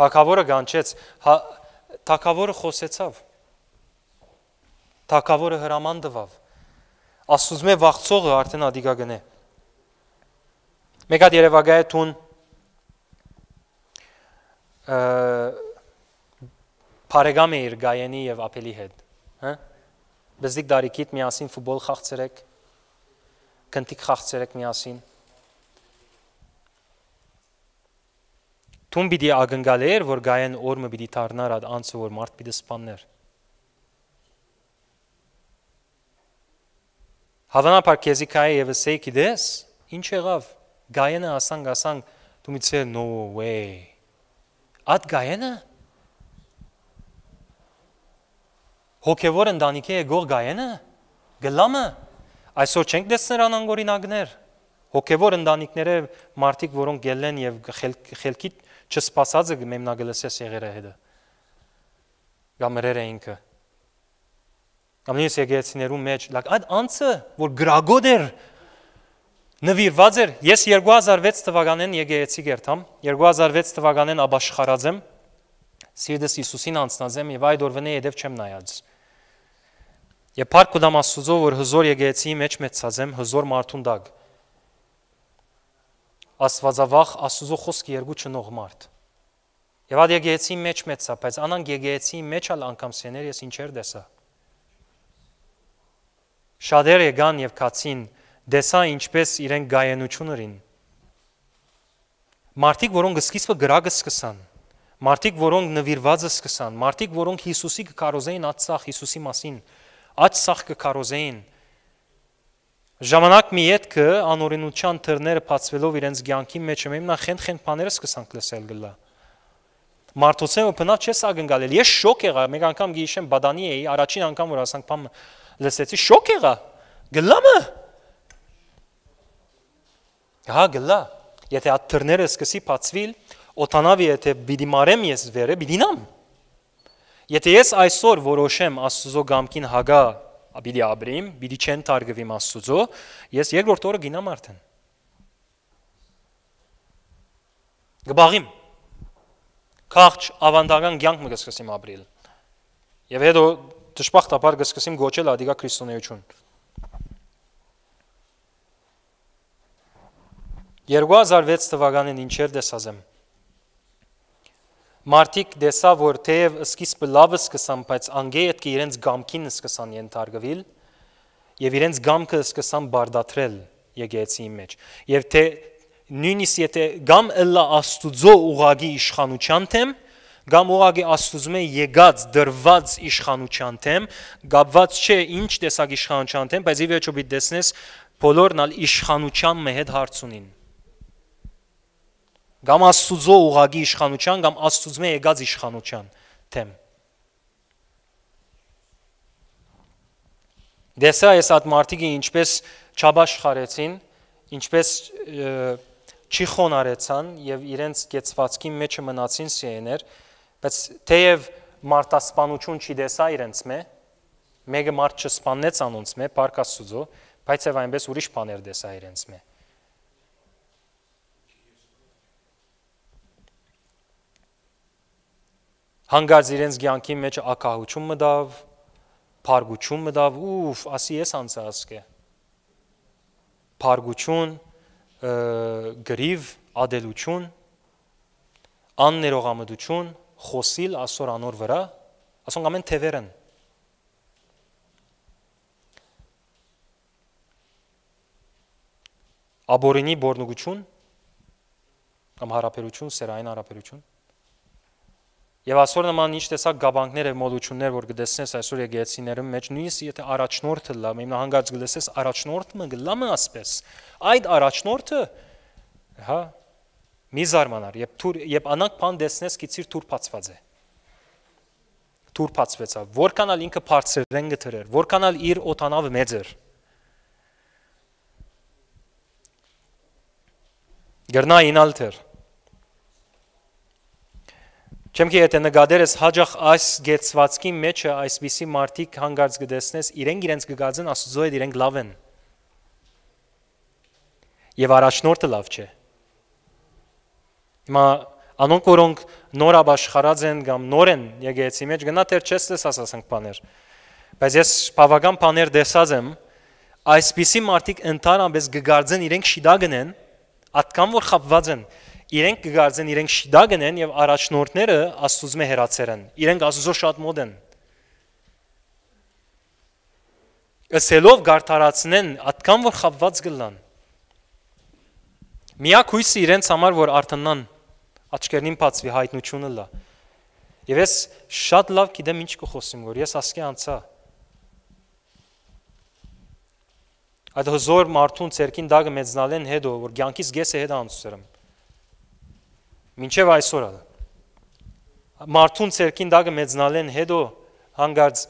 Թակավորը գանչեց, հա, թակավորը խոսեցավ։ Թակավորը հրամանդվավ։ Աստուծո վախցողը արդեն ադիգագն է։ Մեկ հատ Երևանայ տուն Փարեգամ է իր Գայենի եւ Ափելի հետ։ Հա։ Բզիկ դարիքիդ միասին ֆուտբոլ խաղացրեք քնտիկ խաղցերեք միասին։ Թուն պիտի ագնգալեր, որ գայեն օրը պիտի դառնար այդ անցը, որ մարդ պիտի սպաններ։ Հավանաբար քեզի կայ եւս էի գիտես, ինչ եղավ։ Գայենը ասանք, ասանք, դու մի ցեր no way։ Այդ գայենը հոգևոր ընտանիքի է գող գայենը գլամը Այսօր չենք տեսնել անանգորինակներ, հոգևոր ընտանիքները մարդիկ, որոնք գելեն եւ խելքի չսпасածը մեմնագելեսես եղերը հետը։ Գամերերը ինքը։ Գամնես եկեցիներու մեջ, լակ այդ անցը, որ գրագոդ էր նվիրված էր, ես 2006 թվականին եկեցի գերտամ, 2006 թվականին աբաշխարաձեմ, սիրտս Հիսուսին անցնազեմ եւ այդ օրվանե եդեւ չեմ նայած։ Եվ Փառք ու Դամասուզով որ հզոր եկեցի մեջ մեծացեմ հզոր մարդուն դակ։ Աստվածավախ Աստուծո խոսքը երկու չնող մարդ։ Եվ այդ եկեցի մեջ մեծա, բայց անանք եկեցի մեջ ալ անգամ սեներ ես ինչեր դեսա։ Շատեր եկան եւ կացին դեսա ինչպես իրեն գայենություն ունին։ Մարդիկ, որոնք սկիզբը գրագը սկսան, մարդիկ, որոնք նվիրվածը սկսան, մարդիկ, որոնք Հիսուսի կկարոզեին ածախ Հիսուսի մասին, աջ սախ կքարոզեին։ Ժամանակ մի յետքը անօրինության թռները բացվելով իրենց ցանկի մեջ եմ նա խենթ-խենթ բաները սկսանք լսել գլա։ Մարդուցեմը բնավ չես ագնկալել։ Ես շոկ եղա, մեկ անգամ գիշեմ բադանի էի, առաջին անգամ որ ասանք բամ լսեցի, շոկ եղա։ Գլամը։ Հա գլա։ Եթե այդ թռները սկսի բացվել, օտանավի եթե բիդիմարեմ ես վերը, բիդինամ։ Եթե ես այսօր որոշեմ Աստծո գամքին հագա Աբիլի Աբրիմ, բիդի չեն թարգվիմ Աստծո, ես երկրորդ օրը գինամ արդեն։ Գբաղիմ։ Քաղճ ավանդական կյանք մը կսկսեմ ապրիլ։ Եվ հետո դժբախտաբար կսկսեմ գոչել ադիգա քրիստոնեություն։ 2006 թվականին ինչեր դեսազեմ մարդիկ դեսավ, որ թեև սկիսպը լավը սկսան, բայց անգե ետք է իրենց գամքին սկսան ենթարգվել և իրենց գամքը սկսան բարդատրել եգեցի իմ մեջ։ Եվ թե նույնիսկ եթե գամ ըլլա աստուծո ուղագի իշխանության թեմ, գամ ուղագի աստուծում է եկած դրված իշխանության թեմ, գաբված չէ ինչ տեսակ իշխանության թեմ, բայց ի վերջո պիտի տեսնես բոլորն ալ իշխանության մե հետ հարցունին կամ Աստուծո ուղագի իշխանության կամ Աստուծմե եկած իշխանության թեմ։ Դեսա ես այդ մարդիկը ինչպես չաբաշխարեցին, ինչպես չի խոնարեցան եւ իրենց կեցվածքի մեջը մնացին սիեներ, բայց թեև մարտասպանություն չի դեսա իրենց մե, մեկը մարդ չսպանեց անոնց մե, պարկ Աստուծո, բայց եւ այնպես ուրիշ բաներ դեսա իրենց մե։ հանգած իրենց ցանկի մեջ ակահություն մտավ, փարգություն մտավ, ուֆ, ասի ես անցածկե։ Փարգություն, գրիվ, ադելություն, աններողամտություն, խոսիլ ասոր անոր վրա, ասոնք ամեն թևերն Աբորինի բորնուգություն կամ հարաբերություն, սերային հարաբերություն Եվ այսօր նման ինչ տեսակ գաբանքներ եւ մոլություններ որ գտեսնես այսօր եկեցիներում մեջ նույնիսկ եթե առաջնորդը լավ իմ նահանգած գտեսես առաջնորդը մը գլամը ասպես այդ առաջնորդը հա մի զարմանար եւ թուր եւ անակ բան դեսնես գիցիր թուր փածված է թուր փածվեցավ որքանալ ինքը բարձրեն գտրեր որքանալ իր օտանավը մեծ էր Գերնա ինալթեր Չեմ քի եթե նկատերես հաջախ այս գեցվածքի մեջը այսպիսի մարդիկ հանգարց գտեսնես, իրենք իրենց գգածեն Աստծո հետ իրենք լավ են։ Եվ առաջնորդը լավ չէ։ Հիմա անոնք որոնք նոր աբաշխարած են կամ նոր են եկեցի մեջ գնա դեռ չես տես ասասանք բաներ։ Բայց ես բավական բաներ դեսած եմ, այսպիսի մարդիկ ընդհանրապես գգարձեն իրենք շիդա գնեն, ատկան որ խապված են իրենք կգարձեն իրենք շիդագն են եւ առաջնորդները աստծուց մե հերացեր են։ Իրենք աստծո շատ մոտ են։ Ասելով գարտարացնեն, ատքան որ խաբված գլան։ Միակ հույսը իրենց համար որ արթնան աչքերին բացվի հայտնությունը լա։ Եվ ես շատ լավ գիտեմ ինչ կխոսեմ, որ ես ասկե անցա։ Այդ հզոր մարդուն ցերքին դագը մեծնալեն հետո, որ ցանկից գեսը հետ անցուսերեմ մինչև այսօր ա մարդուն ցերքին դակը մեծնալեն հետո հանգարց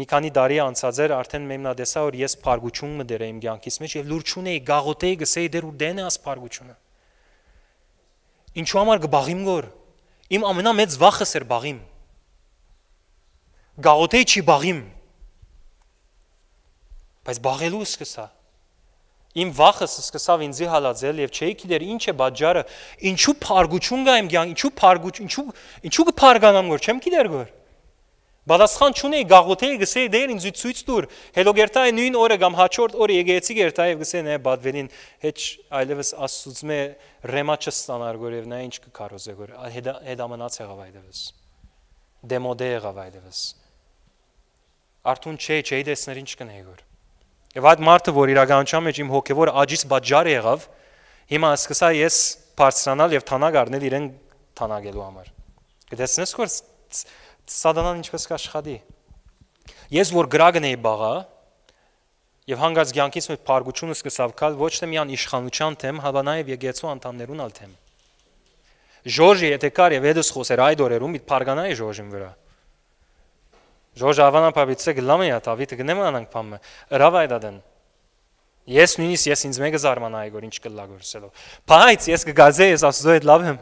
մի քանի տարի անցած էր արդեն մեմնադեսա որ ես փարգուչումը դեր եմ ցանկից մեջ եւ լուր չունեի գաղոտեի գսեի դեր ու դեն աս փարգուչումը ինչու համար գբաղիմ գոր իմ ամենամեծ վախս էր բաղիմ գաղոտեի չի բաղիմ բայց բաղելու սկսա Իմ վախը սկսավ ինձի հալածել եւ չէի գիտեր ինչ է բաժարը, ինչու փարգություն գա իմ ցան, ինչու փարգություն, ինչու ինչու կփարգանամ գոր, չեմ գիտեր գոր։ Բադասխան չունեի գաղութեի գսեի դեր ինձ ցույց տուր։ Հելոգերտայ նույն օրը կամ հաջորդ օրը եկեցի գերտայ եւ գսեի նայ բադվերին հեչ այլևս աստծուց մե ռեմա չստանար գոր եւ նա ինչ կկարոզե գոր։ Հետամնաց եղավ այդպես։ Դեմոդե եղավ այդպես։ Արդուն չէ, չէի դեսներ ինչ կնեի գոր։ Եվ այդ մարդը, որ իրականության մեջ իմ հոգևոր աճից բաժար եղավ, հիմա սկսա ես բարձրանալ եւ թանակ առնել իրեն թանակելու համար։ Գտեսնես որ սատանան ինչպես կաշխատի։ Ես որ գրագն էի բաղա եւ հանգած ցանկից մի փարգությունը սկսավ կալ ոչ թե միան իշխանության թեմ, հավանայեւ եգեցու անդամներուն ալ թեմ։ Ժորժը եթե կար եւ հետս խոսեր այդ օրերում, իդ փարգանայի Ժորժին վրա։ Ժողովան ապաբիցը գլամը յատավիտ գնեմ անանք փամը։ Ռավայդադեն։ Ես նույնիսկ ես ինձ մեկը զարմանայի գոր ինչ կլա գործելով։ Բայց ես կգազե ես ասում եմ լավ եմ։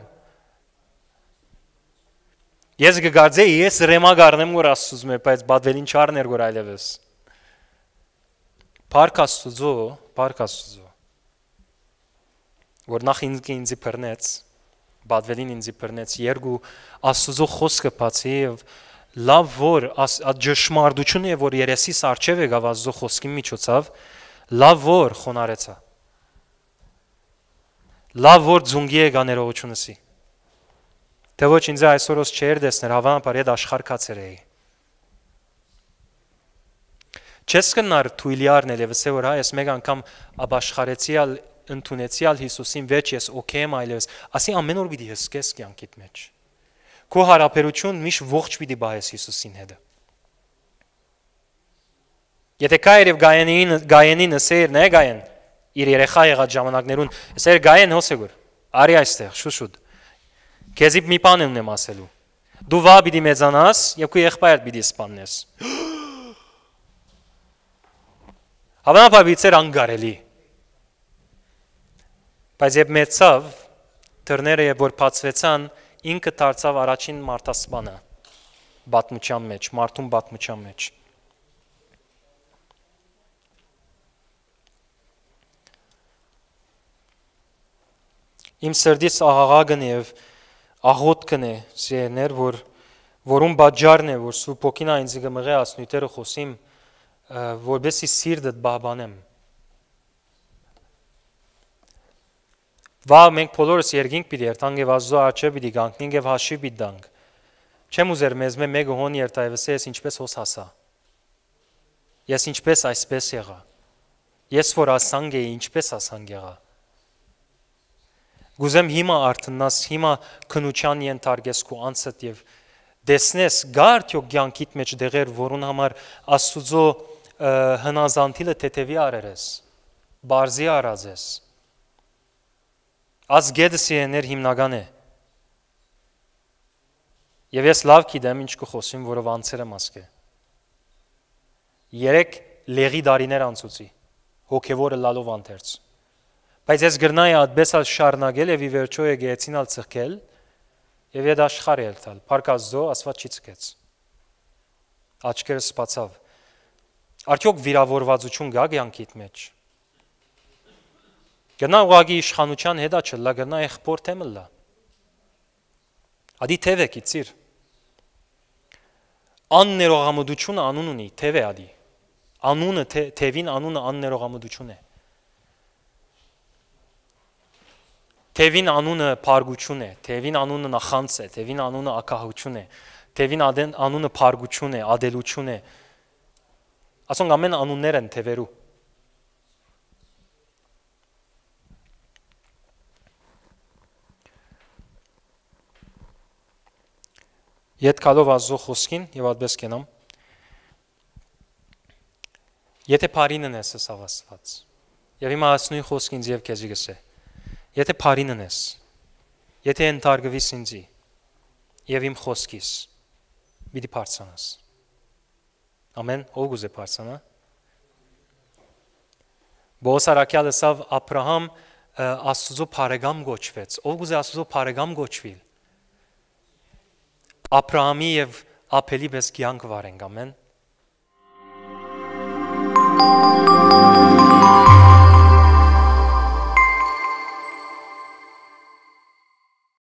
Ես կգազե ես ռեմա գառնեմ որ ասում եմ, բայց բադվելին չառներ գոր այլևս։ Փարք աստուծո, փարք աստուծո։ Որ նախ ինձ ինձ բռնեց, բադվելին ինձ բռնեց երկու աստուծո խոսքը բացի եւ և լավ որ ջշմարդությունը որ երեսիս արչև եկավ Աստծո խոսքի միջոցով լավ որ խոնարեցա լավ որ ձունգի եկա ներողությունսի թե ոչ ինձ այսօրս չէր դեսներ հավանաբար այդ աշխարհքացեր էի Չես կնար թույլիարն էլ եւս է որ հա ես մեկ անգամ աբաշխարեցիալ ընդունեցիալ Հիսուսին վեճ ես օքեյ եմ այլևս ասի ամեն օր պիտի հսկես կյանքիդ մեջ Քո հարաբերություն միշտ ողջ պիտի բայես Հիսուսին հետ։ Եթե կայերև գայանին գայանին ասեր նե գայան իր երեխա եղած ժամանակներուն ասեր գայան հոսեգուր արի այստեղ շուշուդ քեզի մի բան ունեմ ասելու դու վա պիտի մեծանաս եւ քո եղբայրդ պիտի սպաննես հավանաբար ծեր անգարելի բայց եթե մեծավ դռները երբ որ բացվեցան ինքը դարձավ առաջին մարտահրավերը բատմության մեջ, մարդուն բատմության մեջ։ Իմ սրտից աղաղակն եւ աղոթքն է սիրներ, որ որում բաժարն է, որ Սուրբ Օքին այնձ գմղե ասնույթերը խոսիմ, որբեսի սիրտդ բաբանեմ։ Վա մենք բոլորս երգինք պիտի երթանք եւ Աստծո աչքը պիտի գանքնենք եւ հաշիվ պիտի դանք։ Չեմ ուզեր մեզ մե մեգը հոն երթայվսե ես ինչպես հոս հասա։ Ես ինչպես այսպես եղա։ Ես որ ասանք էի ինչպես ասանք եղա։ Գուզեմ հիմա արթնաս, հիմա քնության ենթարկես քո անցդ եւ դեսնես գարտյո ցանկիտ մեջ դեղեր, որուն համար Աստուծո հնազանդիլը թեթևի արերես։ Բարզի արազես ազգեդսի էներ հիմնական է։ Եվ ես լավ գիտեմ ինչ կխոսեմ, որով անցերը մասկե։ Երեք լեղի դարիներ անցուցի հոգևորը լալով անթերց։ Բայց ես գրնայ ադբեսալ շարնագել եւ ի վերջո եկեցինալ ցխել եւ եդ աշխարհ ել տալ։ Փարքազո ասված չի ցկեց։ Աչքերը սպացավ։ Արդյոք վիրավորվածություն գա կյանքիդ մեջ։ Գնա ուղագի իշխանության հետա չլա, գնա եղբոր թեմը լա։ Ադի թև է կիցիր։ Աններողամդությունը անուն ունի, թև է ադի։ Անունը թևին անունը աններողամդություն է։ Թևին անունը փարգություն է, թևին անունը նախանց է, թևին անունը ակահություն է, թևին անունը փարգություն է, ադելություն է։ Ասոնք ամեն անուններ են թևերու։ Ետ գալով Աստծո խոսքին եւ ադպես կենամ։ Եթե բարինն ես ասված, եւ հիմա ասնույն խոսքին եւ քեզի գսե։ Եթե բարինն ես, եթե ընդարգվիս ինձի եւ իմ խոսքիս, պիտի բարձրանաս։ Ամեն ով գուզե բարձրանա։ Բոսարակյալը սավ Աբրահամ Աստծո բարեկամ գոչվեց։ Ով գուզե Աստծո բարեկամ գոչվի։ Աբրահամի եւ Ափելի մեզ կյանք վարենք, ամեն։ Thank you